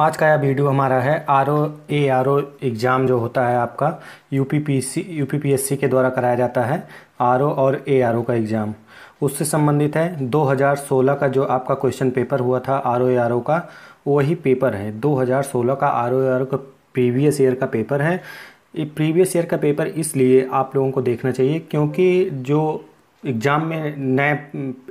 आज का यह वीडियो हमारा है R O A R O exam जो होता है आपका U P P C U P P S C के द्वारा कराया जाता है आर ओ और ए आर ओ का एग्ज़ाम उससे संबंधित है 2016 का जो आपका क्वेश्चन पेपर हुआ था are O A R O का वही पेपर है 2016 का are O A R O का प्रीवियस ईयर का पेपर है प्रीवियस ईयर का पेपर इसलिए आप लोगों को देखना चाहिए क्योंकि जो एग्ज़ाम में नए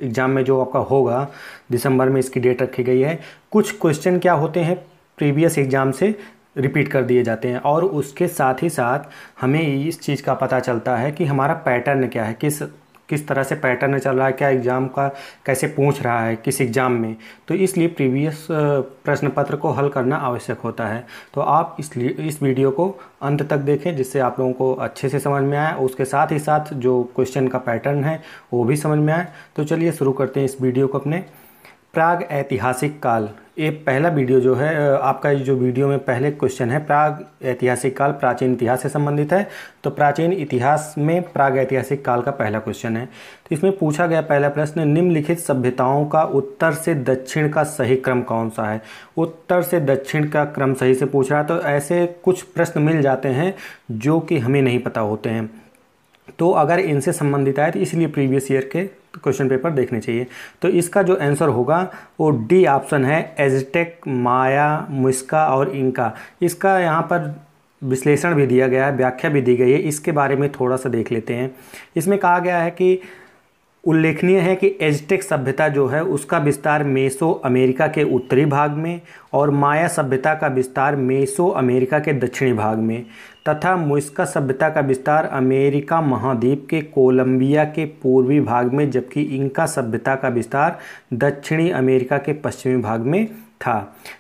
एग्ज़ाम में जो आपका होगा दिसंबर में इसकी डेट रखी गई है कुछ क्वेश्चन क्या होते हैं प्रीवियस एग्ज़ाम से रिपीट कर दिए जाते हैं और उसके साथ ही साथ हमें इस चीज़ का पता चलता है कि हमारा पैटर्न क्या है किस किस तरह से पैटर्न चल रहा है क्या एग्ज़ाम का कैसे पूछ रहा है किस एग्ज़ाम में तो इसलिए प्रीवियस प्रश्न पत्र को हल करना आवश्यक होता है तो आप इसलिए इस वीडियो को अंत तक देखें जिससे आप लोगों को अच्छे से समझ में आए उसके साथ ही साथ जो क्वेश्चन का पैटर्न है वो भी समझ में आए तो चलिए शुरू करते हैं इस वीडियो को अपने प्राग ऐतिहासिक काल ये पहला वीडियो जो है आपका जो वीडियो में पहले क्वेश्चन है प्राग ऐतिहासिक काल प्राचीन इतिहास से संबंधित है तो प्राचीन इतिहास में प्राग ऐतिहासिक काल का पहला क्वेश्चन है तो इसमें पूछा गया पहला प्रश्न निम्नलिखित सभ्यताओं का उत्तर से दक्षिण का सही क्रम कौन सा है उत्तर से दक्षिण का क्रम सही से पूछ रहा है तो ऐसे कुछ प्रश्न मिल जाते हैं जो कि हमें नहीं पता होते हैं तो अगर इनसे संबंधित आए तो इसलिए प्रीवियस ईयर के क्वेश्चन पेपर देखने चाहिए तो इसका जो आंसर होगा वो डी ऑप्शन है एजटेक माया मुस्का और इनका इसका यहाँ पर विश्लेषण भी दिया गया है व्याख्या भी दी गई है इसके बारे में थोड़ा सा देख लेते हैं इसमें कहा गया है कि उल्लेखनीय है कि एजटेक सभ्यता जो है उसका विस्तार मेसो अमेरिका के उत्तरी भाग में और माया सभ्यता का विस्तार मेसो अमेरिका के दक्षिणी भाग में तथा मुस्का सभ्यता का विस्तार अमेरिका महाद्वीप के कोलंबिया के पूर्वी भाग में जबकि इंका सभ्यता का विस्तार दक्षिणी अमेरिका के पश्चिमी भाग में था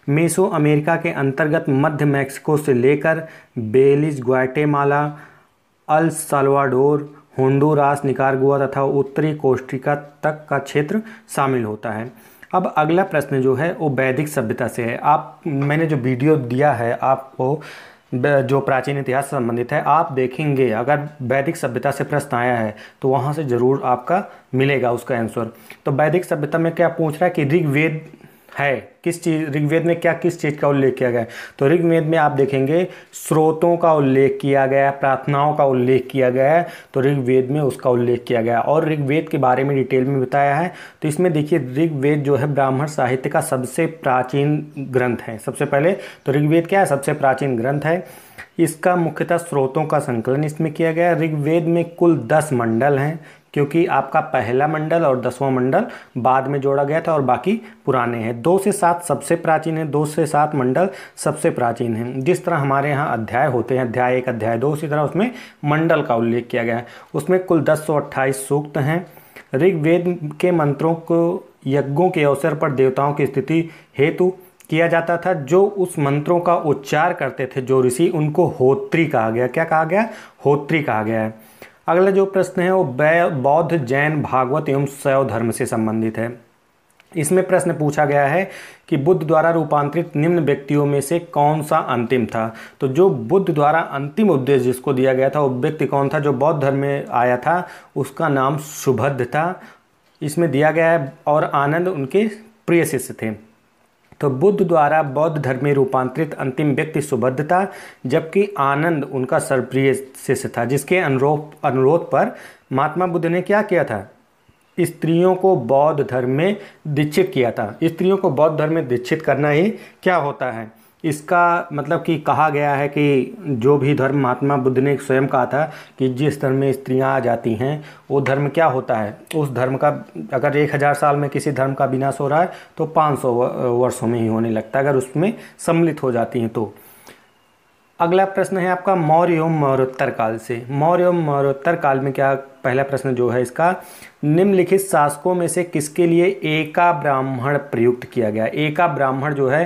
मेसो अमेरिका के अंतर्गत मध्य मैक्सिको से लेकर Belize Guatemala El Salvador Honduras Nicaragua तथा उत्तरी कोस्टिका तक का क्षेत्र शामिल होता है अब अगला प्रश्न जो है वो वैदिक सभ्यता से है आप मैंने जो वीडियो दिया है आपको जो प्राचीन इतिहास संबंधित है आप देखेंगे अगर वैदिक सभ्यता से प्रश्न आया है तो वहाँ से ज़रूर आपका मिलेगा उसका आंसर तो वैदिक सभ्यता में क्या पूछ रहा है कि ऋग्वेद है किस चीज ऋग्वेद में क्या किस चीज़ का उल्लेख किया गया है तो ऋग्वेद में आप देखेंगे स्रोतों का उल्लेख किया गया है प्रार्थनाओं का उल्लेख किया गया है तो ऋग्वेद में उसका उल्लेख किया गया और ऋग्वेद के बारे में डिटेल में बताया है तो इसमें देखिए ऋग्वेद जो है ब्राह्मण साहित्य का सबसे प्राचीन ग्रंथ है सबसे पहले तो ऋग्वेद क्या है सबसे प्राचीन ग्रंथ है इसका मुख्यतः स्रोतों का संकलन इसमें किया गया ऋग्वेद में कुल दस मंडल हैं क्योंकि आपका पहला मंडल और दसवां मंडल बाद में जोड़ा गया था और बाकी पुराने हैं दो से सात सबसे प्राचीन है दो से सात मंडल सबसे प्राचीन है जिस तरह हमारे यहाँ अध्याय होते हैं अध्याय एक अध्याय दो उसी तरह उसमें मंडल का उल्लेख किया गया है उसमें कुल दस सौ अट्ठाईस सूक्त हैं ऋग्वेद के मंत्रों को यज्ञों के अवसर पर देवताओं की स्थिति हेतु किया जाता था जो उस मंत्रों का उच्चार करते थे जो ऋषि उनको होत्री कहा गया क्या कहा गया होत्री कहा गया है अगला जो प्रश्न है वो बौद्ध जैन भागवत एवं शैव धर्म से संबंधित है इसमें प्रश्न पूछा गया है कि बुद्ध द्वारा रूपांतरित निम्न व्यक्तियों में से कौन सा अंतिम था तो जो बुद्ध द्वारा अंतिम उपदेश जिसको दिया गया था वो व्यक्ति कौन था जो बौद्ध धर्म में आया था उसका नाम सुभद्र था इसमें दिया गया है और आनंद उनके प्रिय शिष्य थे तो बुद्ध द्वारा बौद्ध धर्म में रूपांतरित अंतिम व्यक्ति सुबद्धता जबकि आनंद उनका सर्वप्रिय शिष्य था जिसके अनुरोध अनुरोध पर महात्मा बुद्ध ने क्या किया था स्त्रियों को बौद्ध धर्म में दीक्षित किया था स्त्रियों को बौद्ध धर्म में दीक्षित करना ही क्या होता है इसका मतलब कि कहा गया है कि जो भी धर्म महात्मा बुद्ध ने स्वयं कहा था कि जिस धर्म में स्त्रियां आ जाती हैं वो धर्म क्या होता है उस धर्म का अगर एक हज़ार साल में किसी धर्म का विनाश हो रहा है तो पाँच सौ वर्षों में ही होने लगता है अगर उसमें सम्मिलित हो जाती हैं तो अगला प्रश्न है आपका मौर्य एवं मौर्योत्तर काल से मौर्य एवं मौर्योत्तर काल में क्या पहला प्रश्न जो है इसका निम्नलिखित शासकों में से किसके लिए एका ब्राह्मण प्रयुक्त किया गया एका ब्राह्मण जो है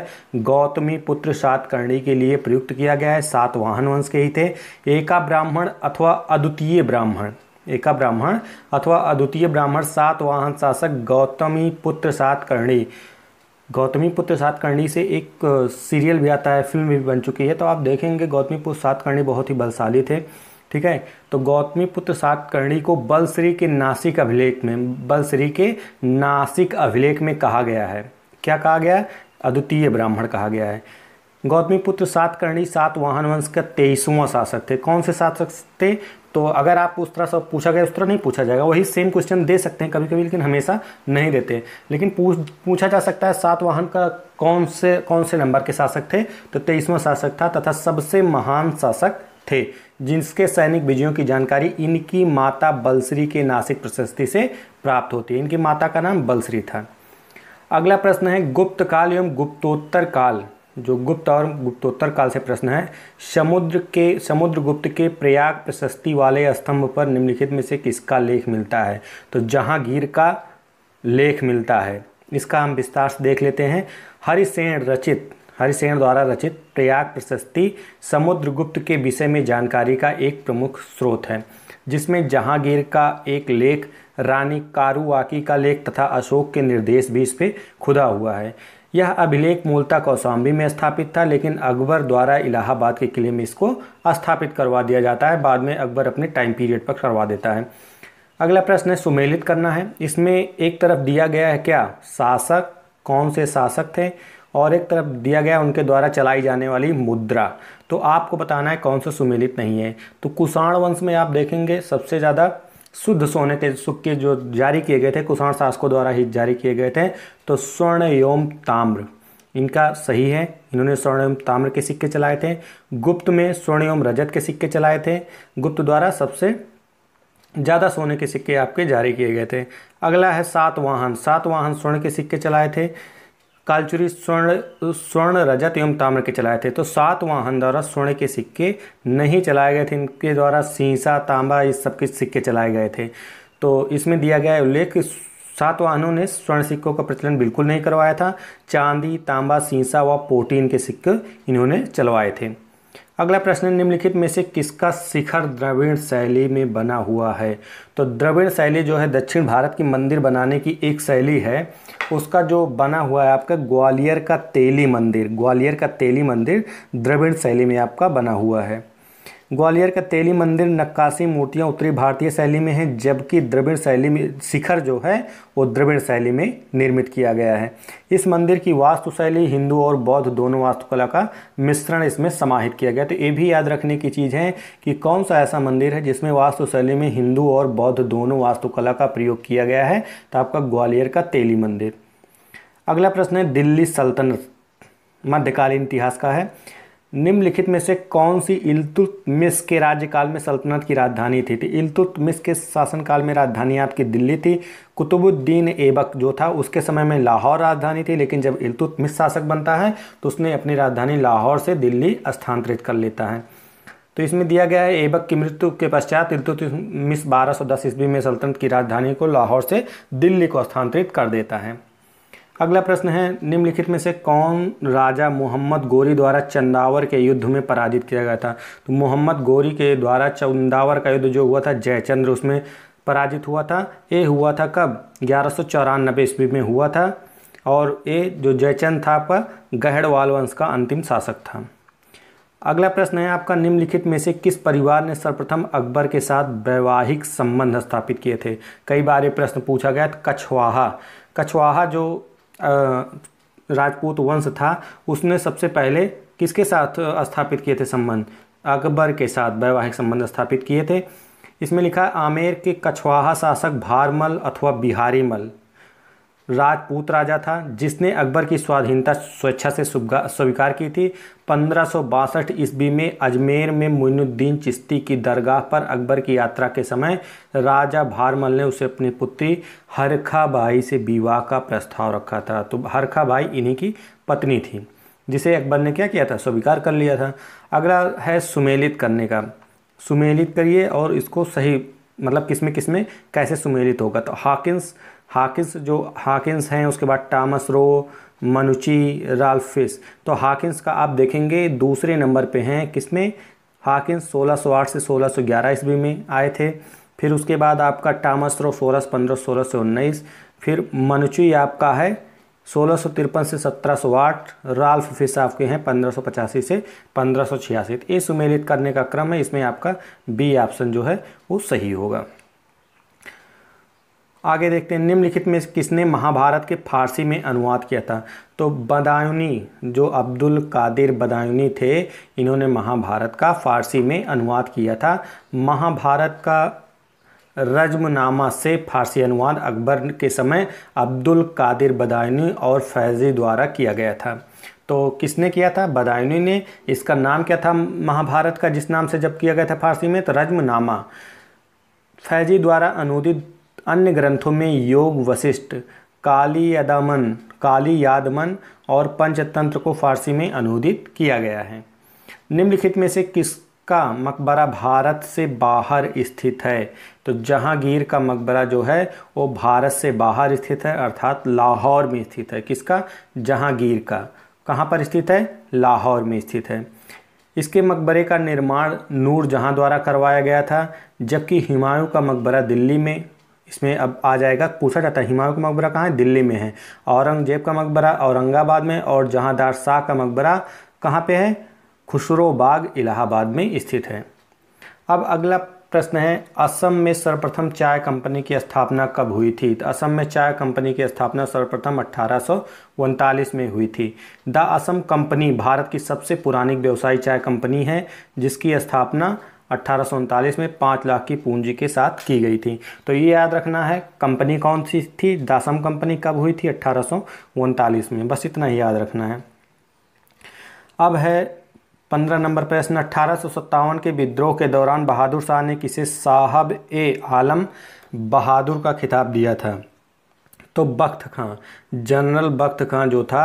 गौतमी पुत्र सातकर्णी के लिए प्रयुक्त किया गया है सात वाहन वंश के ही थे एका ब्राह्मण अथवा अद्वितीय ब्राह्मण एका ब्राह्मण अथवा अद्वितीय ब्राह्मण सात वाहन शासक गौतमी पुत्र सातकर्णी गौतमी पुत्र सातकर्णी से एक सीरियल भी आता है फिल्म भी बन चुकी है तो आप देखेंगे गौतमी पुत्र सातकर्णी बहुत ही बलशाली थे ठीक है तो गौतमी पुत्र सातकर्णी को बलश्री के नासिक अभिलेख में बलश्री के नासिक अभिलेख में कहा गया है क्या कहा गया है अद्वितीय ब्राह्मण कहा गया है गौतमी पुत्र सातकर्णी सात वाहन वंश का तेईसवां शासक थे कौन से शासक थे तो अगर आप उस तरह से पूछा गया उस तरह नहीं पूछा जाएगा वही सेम क्वेश्चन दे सकते हैं कभी कभी लेकिन हमेशा नहीं देते लेकिन पूछ पूछा जा सकता है सात वाहन का कौन से कौन से नंबर के शासक थे तो तेईसवां शासक था तथा सबसे महान शासक थे जिनके सैनिक विजयों की जानकारी इनकी माता बलश्री के नासिक प्रशस्ति से प्राप्त होती है इनकी माता का नाम बलश्री था अगला प्रश्न है गुप्त काल एवं गुप्तोत्तर काल जो गुप्त और गुप्तोत्तर काल से प्रश्न है समुद्र के समुद्र गुप्त के प्रयाग प्रशस्ति वाले स्तंभ पर निम्नलिखित में से किसका लेख मिलता है तो जहांगीर का लेख मिलता है इसका हम विस्तार से देख लेते हैं हरिसेन रचित हरिसेन द्वारा रचित प्रयाग प्रशस्ति समुद्रगुप्त के विषय में जानकारी का एक प्रमुख स्रोत है जिसमें जहांगीर का एक लेख रानी कारुआकी का लेख तथा अशोक के निर्देश भी इस पर खुदा हुआ है यह अभिलेख मूलतः कौशाम्बी में स्थापित था लेकिन अकबर द्वारा इलाहाबाद के किले में इसको स्थापित करवा दिया जाता है बाद में अकबर अपने टाइम पीरियड पर करवा देता है अगला प्रश्न है सुमेलित करना है इसमें एक तरफ दिया गया है क्या शासक कौन से शासक थे और एक तरफ दिया गया उनके द्वारा चलाई जाने वाली मुद्रा तो आपको बताना है कौन सा सुमेलित नहीं है तो कुषाण वंश में आप देखेंगे सबसे ज़्यादा शुद्ध सोने के सुक्के जो जारी किए गए थे कुषाण शासकों द्वारा ही जारी किए गए थे तो स्वर्ण एवं ताम्र इनका सही है इन्होंने स्वर्ण एवं ताम्र के सिक्के चलाए थे गुप्त में स्वर्ण एवं रजत के सिक्के चलाए थे गुप्त द्वारा सबसे ज़्यादा सोने के सिक्के आपके जारी किए गए थे अगला है सात वाहन सात वाहन स्वर्ण के सिक्के चलाए थे कालचुरी स्वर्ण स्वर्ण रजत एवं ताम्र के चलाए थे तो सात वाहन द्वारा स्वर्ण के सिक्के नहीं चलाए गए थे इनके द्वारा सीसा तांबा इस सब के सिक्के चलाए गए थे तो इसमें दिया गया उल्लेख सात वाहनों ने स्वर्ण सिक्कों का प्रचलन बिल्कुल नहीं करवाया था चांदी तांबा सीसा व पोटी इनके सिक्के इन्होंने चलवाए थे अगला प्रश्न निम्नलिखित में से किसका शिखर द्रविड़ शैली में बना हुआ है तो द्रविड़ शैली जो है दक्षिण भारत की मंदिर बनाने की एक शैली है उसका जो बना हुआ है आपका ग्वालियर का तेली मंदिर ग्वालियर का तेली मंदिर द्रविड़ शैली में आपका बना हुआ है ग्वालियर का तेली मंदिर नक्काशी मूर्तियां उत्तरी भारतीय शैली में हैं जबकि द्रविड़ शैली में शिखर जो है वो द्रविड़ शैली में निर्मित किया गया है इस मंदिर की वास्तुशैली हिंदू और बौद्ध दोनों वास्तुकला का मिश्रण इसमें समाहित किया गया तो ये भी याद रखने की चीज़ है कि कौन सा ऐसा मंदिर है जिसमें वास्तुशैली में हिंदू और बौद्ध दोनों वास्तुकला का प्रयोग किया गया है तो आपका ग्वालियर का तेली मंदिर अगला प्रश्न है दिल्ली सल्तनत मध्यकालीन इतिहास का है निम्नलिखित में से कौन सी मिस के राज्यकाल में सल्तनत की राजधानी थी थी तो इल्तुतमिस के शासनकाल में राजधानी आपकी दिल्ली थी कुतुबुद्दीन ऐबक जो था उसके समय में लाहौर राजधानी थी लेकिन जब मिस शासक बनता है तो उसने अपनी राजधानी लाहौर से दिल्ली स्थानांतरित कर लेता है तो इसमें दिया गया है ऐबक की मृत्यु के पश्चात इल्तुतमिस 1210 ईस्वी में सल्तनत की राजधानी को लाहौर से दिल्ली को स्थानांतरित कर देता है अगला प्रश्न है निम्नलिखित में से कौन राजा मोहम्मद गोरी द्वारा चंदावर के युद्ध में पराजित किया गया था तो मोहम्मद गोरी के द्वारा चंदावर का युद्ध जो हुआ था जयचंद्र उसमें पराजित हुआ था ये हुआ था कब ग्यारह सौ चौरानबे ईस्वी में हुआ था और ये जो जयचंद था आपका गहड़वाल वंश का अंतिम शासक था अगला प्रश्न है आपका निम्नलिखित में से किस परिवार ने सर्वप्रथम अकबर के साथ वैवाहिक संबंध स्थापित किए थे कई बार ये प्रश्न पूछा गया कछवाहा कछवाहा जो राजपूत वंश था उसने सबसे पहले किसके साथ स्थापित किए थे संबंध अकबर के साथ वैवाहिक संबंध स्थापित किए थे इसमें लिखा आमेर के कछवाहा शासक भारमल अथवा बिहारीमल राजपूत राजा था जिसने अकबर की स्वाधीनता स्वेच्छा से स्वीकार की थी पंद्रह ईस्वी में अजमेर में मुइनुद्दीन चिश्ती की दरगाह पर अकबर की यात्रा के समय राजा भारमल ने उसे अपनी पुत्री हरखा भाई से विवाह का प्रस्ताव रखा था तो हरखा भाई इन्हीं की पत्नी थी जिसे अकबर ने क्या किया था स्वीकार कर लिया था अगला है सुमेलित करने का सुमेलित करिए और इसको सही मतलब किस में किस में कैसे सुमेलित होगा तो हाकिस हाकिंस जो हाकिस हैं उसके बाद टामस रो मनुची राल्फिस तो हाकिंस का आप देखेंगे दूसरे नंबर पे हैं किसमें हाकिस 1608 से 1611 ईस्वी में आए थे फिर उसके बाद आपका टामस रो सोलह पंद्रह सोलह सौ उन्नीस फिर मनुची आपका है सोलह सौ तिरपन से सत्रह सौ आठ राल्फ फिस आपके हैं पंद्रह सौ पचासी से पंद्रह सौ छियासी ये तो सुमेलित करने का क्रम है इसमें आपका बी ऑप्शन जो है वो सही होगा आगे देखते हैं निम्नलिखित में किसने महाभारत के फारसी में अनुवाद किया था तो बदायूनी जो अब्दुल कादिर बदायूनी थे इन्होंने महाभारत का फारसी में अनुवाद किया था महाभारत का रजमनामा से फारसी अनुवाद अकबर के समय अब्दुल कादिर बदायूनी और फैजी द्वारा किया गया था तो किसने किया था बदायूनी ने इसका नाम क्या था महाभारत का जिस नाम से जब किया गया था फारसी में तो रजमनामा फैजी द्वारा अनुदित अन्य ग्रंथों में योग वशिष्ठ काली यादमन काली यादमन और पंचतंत्र को फारसी में अनुदित किया गया है निम्नलिखित में से किसका मकबरा भारत से बाहर स्थित है तो जहांगीर का मकबरा जो है वो भारत से बाहर स्थित है अर्थात लाहौर में स्थित है किसका जहांगीर का कहाँ पर स्थित है लाहौर में स्थित है इसके मकबरे का निर्माण नूर जहां द्वारा करवाया गया था जबकि हुमायूं का मकबरा दिल्ली में इसमें अब आ जाएगा पूछा जाता है हिमायू का मकबरा कहाँ है दिल्ली में है औरंगजेब का मकबरा औरंगाबाद में और जहांदार शाह का मकबरा कहाँ पे है बाग इलाहाबाद में स्थित है अब अगला प्रश्न है असम में सर्वप्रथम चाय कंपनी की स्थापना कब हुई थी तो असम में चाय कंपनी की स्थापना सर्वप्रथम अट्ठारह में हुई थी द असम कंपनी भारत की सबसे पुरानी व्यवसायी चाय कंपनी है जिसकी स्थापना अट्ठारह में पाँच लाख की पूंजी के साथ की गई थी तो ये याद रखना है कंपनी कौन सी थी दासम कंपनी कब हुई थी अट्ठारह में बस इतना ही याद रखना है अब है पंद्रह नंबर प्रश्न अट्ठारह के विद्रोह के दौरान बहादुर शाह ने किसे साहब ए आलम बहादुर का खिताब दिया था तो बख्त खां जनरल बख्त खां जो था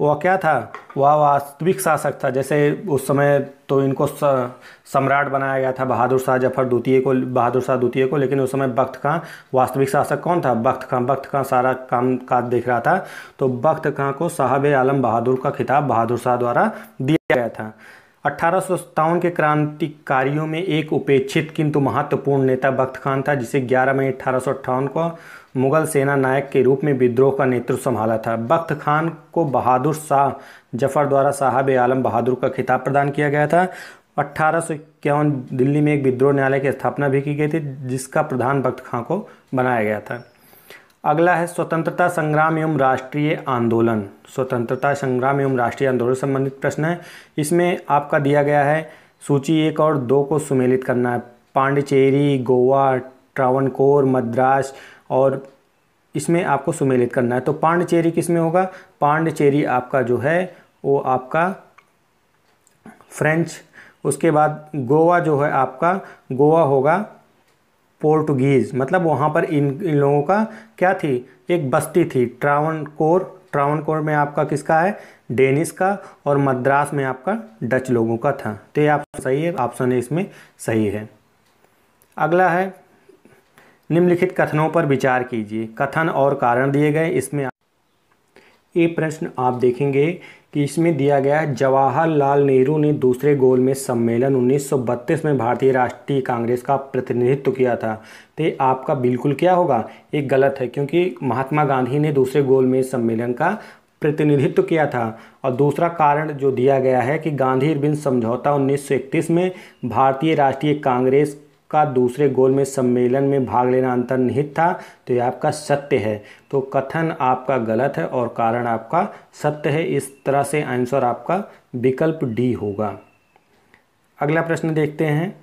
वह क्या था वह वास्तविक शासक था जैसे उस समय तो इनको सम्राट बनाया गया था बहादुर शाह जफर द्वितीय को बहादुर शाह द्वितीय को लेकिन उस समय बख्त खां वास्तविक शासक कौन था बख्त खां बख्त खां सारा काम काज देख रहा था तो बख्त खां को साहब आलम बहादुर का खिताब बहादुर शाह द्वारा दिया गया था अट्ठारह के क्रांतिकारियों में एक उपेक्षित किंतु महत्वपूर्ण नेता बख्त खान था जिसे 11 मई अठारह को मुगल सेना नायक के रूप में विद्रोह का नेतृत्व संभाला था बख्त खान को बहादुर शाह जफर द्वारा साहब आलम बहादुर का खिताब प्रदान किया गया था अट्ठारह दिल्ली में एक विद्रोह न्यायालय की स्थापना भी की गई थी जिसका प्रधान बख्त खां को बनाया गया था अगला है स्वतंत्रता संग्राम एवं राष्ट्रीय आंदोलन स्वतंत्रता संग्राम एवं राष्ट्रीय आंदोलन संबंधित प्रश्न है इसमें आपका दिया गया है सूची एक और दो को सुमेलित करना है पांडिचेरी गोवा ट्रावणकोर मद्रास और इसमें आपको सुमेलित करना है तो पांडचेरी किस में होगा पांडचेरी आपका जो है वो आपका फ्रेंच उसके बाद गोवा जो है आपका गोवा होगा पोर्टुगीज़ मतलब वहाँ पर इन इन लोगों का क्या थी एक बस्ती थी ट्रावन कोर ट्रावन कोर में आपका किसका है डेनिस का और मद्रास में आपका डच लोगों का था तो ये आप सही है ऑप्शन इसमें सही है अगला है निम्नलिखित कथनों पर विचार कीजिए कथन और कारण दिए गए इसमें ये प्रश्न आप देखेंगे कि इसमें दिया गया जवाहरलाल नेहरू ने दूसरे गोल में सम्मेलन 1932 में भारतीय राष्ट्रीय कांग्रेस का प्रतिनिधित्व किया था तो आपका बिल्कुल क्या होगा ये गलत है क्योंकि महात्मा गांधी ने दूसरे गोल में सम्मेलन का प्रतिनिधित्व किया था और दूसरा कारण जो दिया गया है कि गांधी बिन समझौता 1931 में भारतीय राष्ट्रीय कांग्रेस का दूसरे गोल में सम्मेलन में भाग लेना अंतर्निहित था तो यह आपका सत्य है तो कथन आपका गलत है और कारण आपका सत्य है इस तरह से आंसर आपका विकल्प डी होगा अगला प्रश्न देखते हैं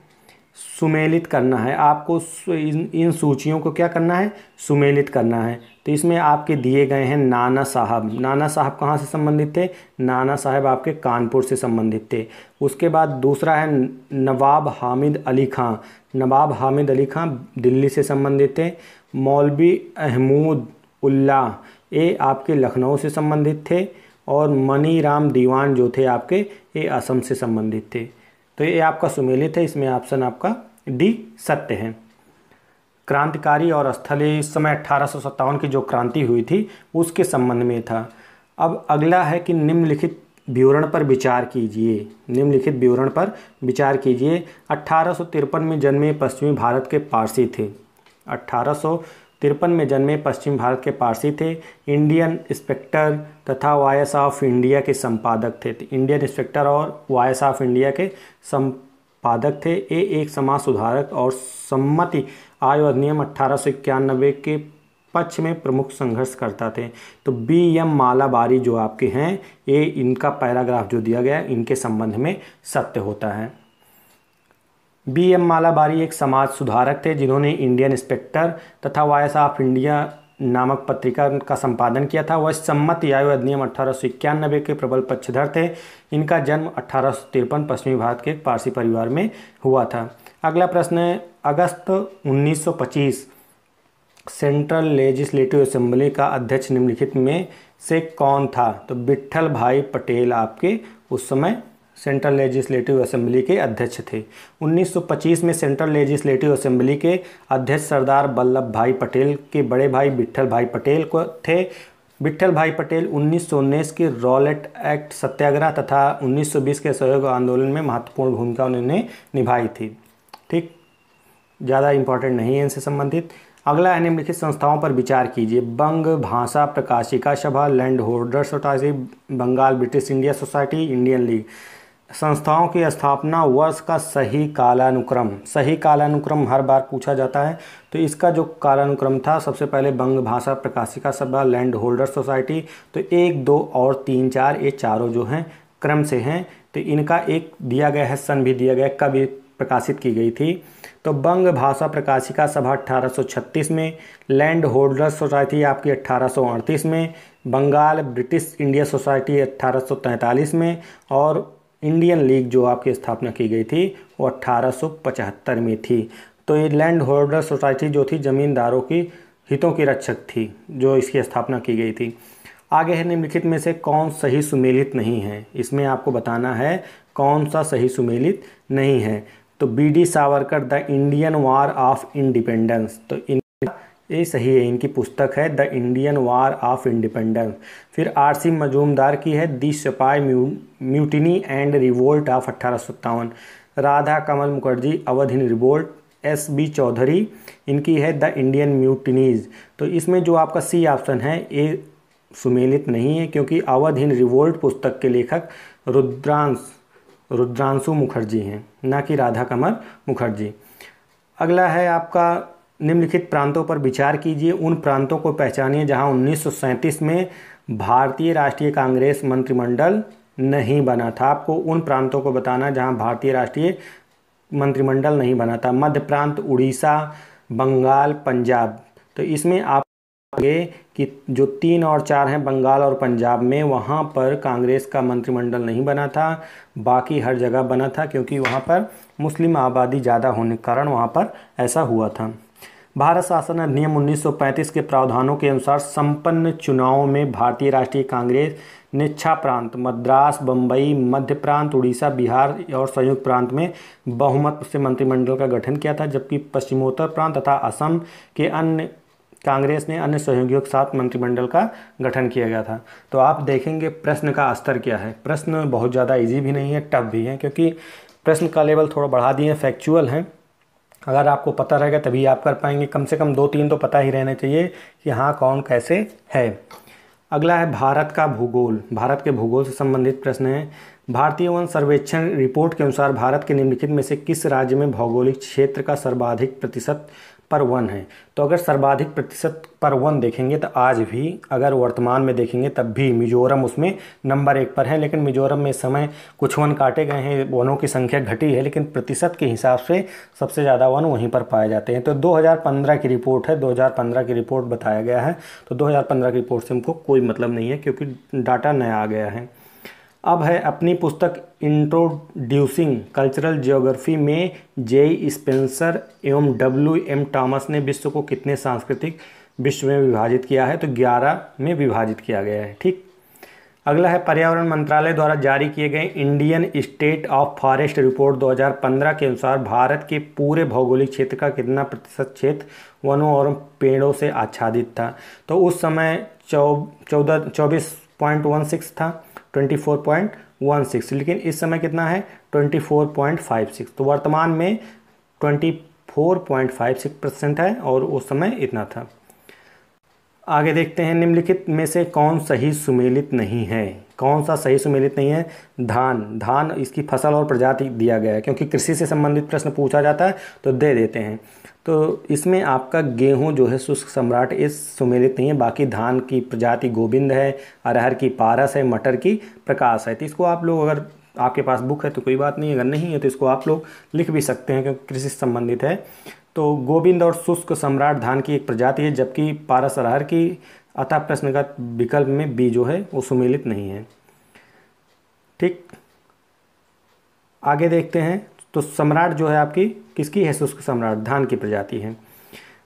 सुमेलित करना है आपको इन इन सूचियों को क्या करना है सुमेलित करना है तो इसमें आपके दिए गए हैं नाना साहब नाना साहब कहाँ से संबंधित थे नाना साहब आपके कानपुर से संबंधित थे उसके बाद दूसरा है नवाब हामिद अली खां नवाब हामिद अली खां दिल्ली से संबंधित थे मौलवी अहमूद उल्ला ये आपके लखनऊ से संबंधित थे और मनी राम दीवान जो थे आपके ये असम से संबंधित थे तो ये आपका सुमेलित है इसमें ऑप्शन आपका डी सत्य है क्रांतिकारी और स्थलीय समय अठारह की जो क्रांति हुई थी उसके संबंध में था अब अगला है कि निम्नलिखित विवरण पर विचार कीजिए निम्नलिखित विवरण पर विचार कीजिए अठारह में जन्मे पश्चिमी भारत के पारसी थे तिरपन में जन्मे पश्चिम भारत के पारसी थे इंडियन इंस्पेक्टर तथा वायस ऑफ इंडिया के संपादक थे इंडियन इंस्पेक्टर और वायस ऑफ इंडिया के संपादक थे ये एक समाज सुधारक और सम्मति आयु अधिनियम अट्ठारह के पक्ष में प्रमुख संघर्ष करता थे तो बी एम मालाबारी जो आपके हैं ये इनका पैराग्राफ जो दिया गया इनके संबंध में सत्य होता है बी एम मालाबारी एक समाज सुधारक थे जिन्होंने इंडियन इंस्पेक्टर तथा वॉयस ऑफ इंडिया नामक पत्रिका का संपादन किया था वह सम्मत आयु अधिनियम अठारह के प्रबल पक्षधर थे इनका जन्म अठारह पश्चिमी भारत के एक पारसी परिवार में हुआ था अगला प्रश्न अगस्त 1925 सेंट्रल लेजिस्लेटिव असेंबली का अध्यक्ष निम्नलिखित में से कौन था तो बिट्ठल भाई पटेल आपके उस समय सेंट्रल लेजिस्लेटिव असेंबली के अध्यक्ष थे 1925 में सेंट्रल लेजिस्लेटिव असेंबली के अध्यक्ष सरदार वल्लभ भाई पटेल के बड़े भाई बिट्ठल भाई पटेल को थे बिट्ठल भाई पटेल उन्नीस के रॉलेट एक्ट सत्याग्रह तथा 1920 के सहयोग आंदोलन में महत्वपूर्ण भूमिका उन्होंने निभाई थी ठीक ज़्यादा इंपॉर्टेंट नहीं है इनसे संबंधित अगला है निम्नलिखित संस्थाओं पर विचार कीजिए बंग Bhasha Prakashika Sabha land holder society Bengal British India society Indian league संस्थाओं की स्थापना वर्ष का सही कालानुक्रम सही कालानुक्रम हर बार पूछा जाता है तो इसका जो कालानुक्रम था सबसे पहले बंग Bhasha Prakashika Sabha land holder society तो एक दो और तीन चार ये चारों जो हैं क्रम से हैं तो इनका एक दिया गया है सन भी दिया गया कब प्रकाशित की गई थी तो बंग भाषा प्रकाशिका सभा 1836 में लैंड होल्डर्स सोसाइटी आपकी 1838 में बंगाल ब्रिटिश इंडिया सोसाइटी 1843 में और इंडियन लीग जो आपकी स्थापना की गई थी वो 1875 में थी तो ये लैंड होल्डर सोसाइटी जो थी ज़मींदारों की हितों की रक्षक थी जो इसकी स्थापना की गई थी आगे है निम्नलिखित में से कौन सही सुमेलित नहीं है इसमें आपको बताना है कौन सा सही सुमेलित नहीं है तो B D Savarkar the Indian war of independence तो इन ये सही है इनकी पुस्तक है the Indian war of independence फिर आर सी मजूमदार की है the sepoy mu mutiny and revolt of अट्ठारह सत्तावन राधा कमल मुखर्जी अवधि रिवोल्ट एस बी चौधरी इनकी है द इंडियन म्यूटिनीज तो इसमें जो आपका सी ऑप्शन है ये सुमेलित नहीं है क्योंकि अवध इन रिवोल्ट पुस्तक के लेखक रुद्रांश रुद्रांशु मुखर्जी हैं ना कि राधा कमर मुखर्जी अगला है आपका निम्नलिखित प्रांतों पर विचार कीजिए उन प्रांतों को पहचानिए जहां उन्नीस में भारतीय राष्ट्रीय कांग्रेस मंत्रिमंडल नहीं बना था आपको उन प्रांतों को बताना जहां भारतीय राष्ट्रीय मंत्रिमंडल नहीं बना था मध्य प्रांत उड़ीसा बंगाल पंजाब तो इसमें आप आगे कि जो तीन और चार हैं बंगाल और पंजाब में वहाँ पर कांग्रेस का मंत्रिमंडल नहीं बना था बाकी हर जगह बना था क्योंकि वहाँ पर मुस्लिम आबादी ज़्यादा होने के कारण वहाँ पर ऐसा हुआ था भारत शासन अधिनियम 1935 के प्रावधानों के अनुसार संपन्न चुनावों में भारतीय राष्ट्रीय कांग्रेस ने छह प्रांत मद्रास बम्बई मध्य प्रांत उड़ीसा बिहार और संयुक्त प्रांत में बहुमत से मंत्रिमंडल का गठन किया था जबकि पश्चिमोत्तर प्रांत तथा असम के अन्य कांग्रेस ने अन्य सहयोगियों के साथ मंत्रिमंडल का गठन किया गया था तो आप देखेंगे प्रश्न का स्तर क्या है प्रश्न बहुत ज़्यादा इजी भी नहीं है टफ भी है क्योंकि प्रश्न का लेवल थोड़ा बढ़ा दिए फैक्चुअल हैं अगर आपको पता रहेगा तभी आप कर पाएंगे कम से कम दो तीन तो पता ही रहना चाहिए कि हाँ कौन कैसे है अगला है भारत का भूगोल भारत के भूगोल से संबंधित प्रश्न है भारतीय वन सर्वेक्षण रिपोर्ट के अनुसार भारत के निम्नलिखित में से किस राज्य में भौगोलिक क्षेत्र का सर्वाधिक प्रतिशत पर वन है तो अगर सर्वाधिक प्रतिशत पर वन देखेंगे तो आज भी अगर वर्तमान में देखेंगे तब भी मिजोरम उसमें नंबर एक पर है लेकिन मिजोरम में इस समय कुछ वन काटे गए हैं वनों की संख्या घटी है लेकिन प्रतिशत के हिसाब से सबसे ज़्यादा वन वहीं पर पाए जाते हैं तो 2015 की रिपोर्ट है 2015 की रिपोर्ट बताया गया है तो 2015 की रिपोर्ट से हमको कोई मतलब नहीं है क्योंकि डाटा नया आ गया है अब है अपनी पुस्तक इंट्रोड्यूसिंग कल्चरल जियोग्राफी में जे स्पेंसर एवं डब्ल्यू एम टॉमस ने विश्व को कितने सांस्कृतिक विश्व में विभाजित किया है तो 11 में विभाजित किया गया है ठीक अगला है पर्यावरण मंत्रालय द्वारा जारी किए गए Indian state of forest report 2015 के अनुसार भारत के पूरे भौगोलिक क्षेत्र का कितना प्रतिशत क्षेत्र वनों और पेड़ों से आच्छादित था तो उस समय चौ चौदह चौबीस पॉइंट वन सिक्स था 24.16 लेकिन इस समय कितना है 24.56 तो वर्तमान में 24.56 परसेंट है और उस समय इतना था आगे देखते हैं निम्नलिखित में से कौन सही सुमेलित नहीं है कौन सा सही सुमेलित नहीं है धान धान इसकी फसल और प्रजाति दिया गया है क्योंकि कृषि से संबंधित प्रश्न पूछा जाता है तो दे देते हैं तो इसमें आपका गेहूं जो है शुष्क सम्राट इस सुमेलित नहीं है बाकी धान की प्रजाति गोविंद है अरहर की पारस है मटर की प्रकाश है तो इसको आप लोग अगर आपके पास बुक है तो कोई बात नहीं अगर नहीं है तो इसको आप लोग लिख भी सकते हैं क्योंकि कृषि से संबंधित है तो गोविंद और शुष्क सम्राट धान की एक प्रजाति है जबकि पारस अरहर की अतः प्रश्नगत विकल्प में बी जो है वो सुमेलित नहीं है ठीक आगे देखते हैं तो सम्राट जो है आपकी किसकी है शुष्क सम्राट धान की प्रजाति है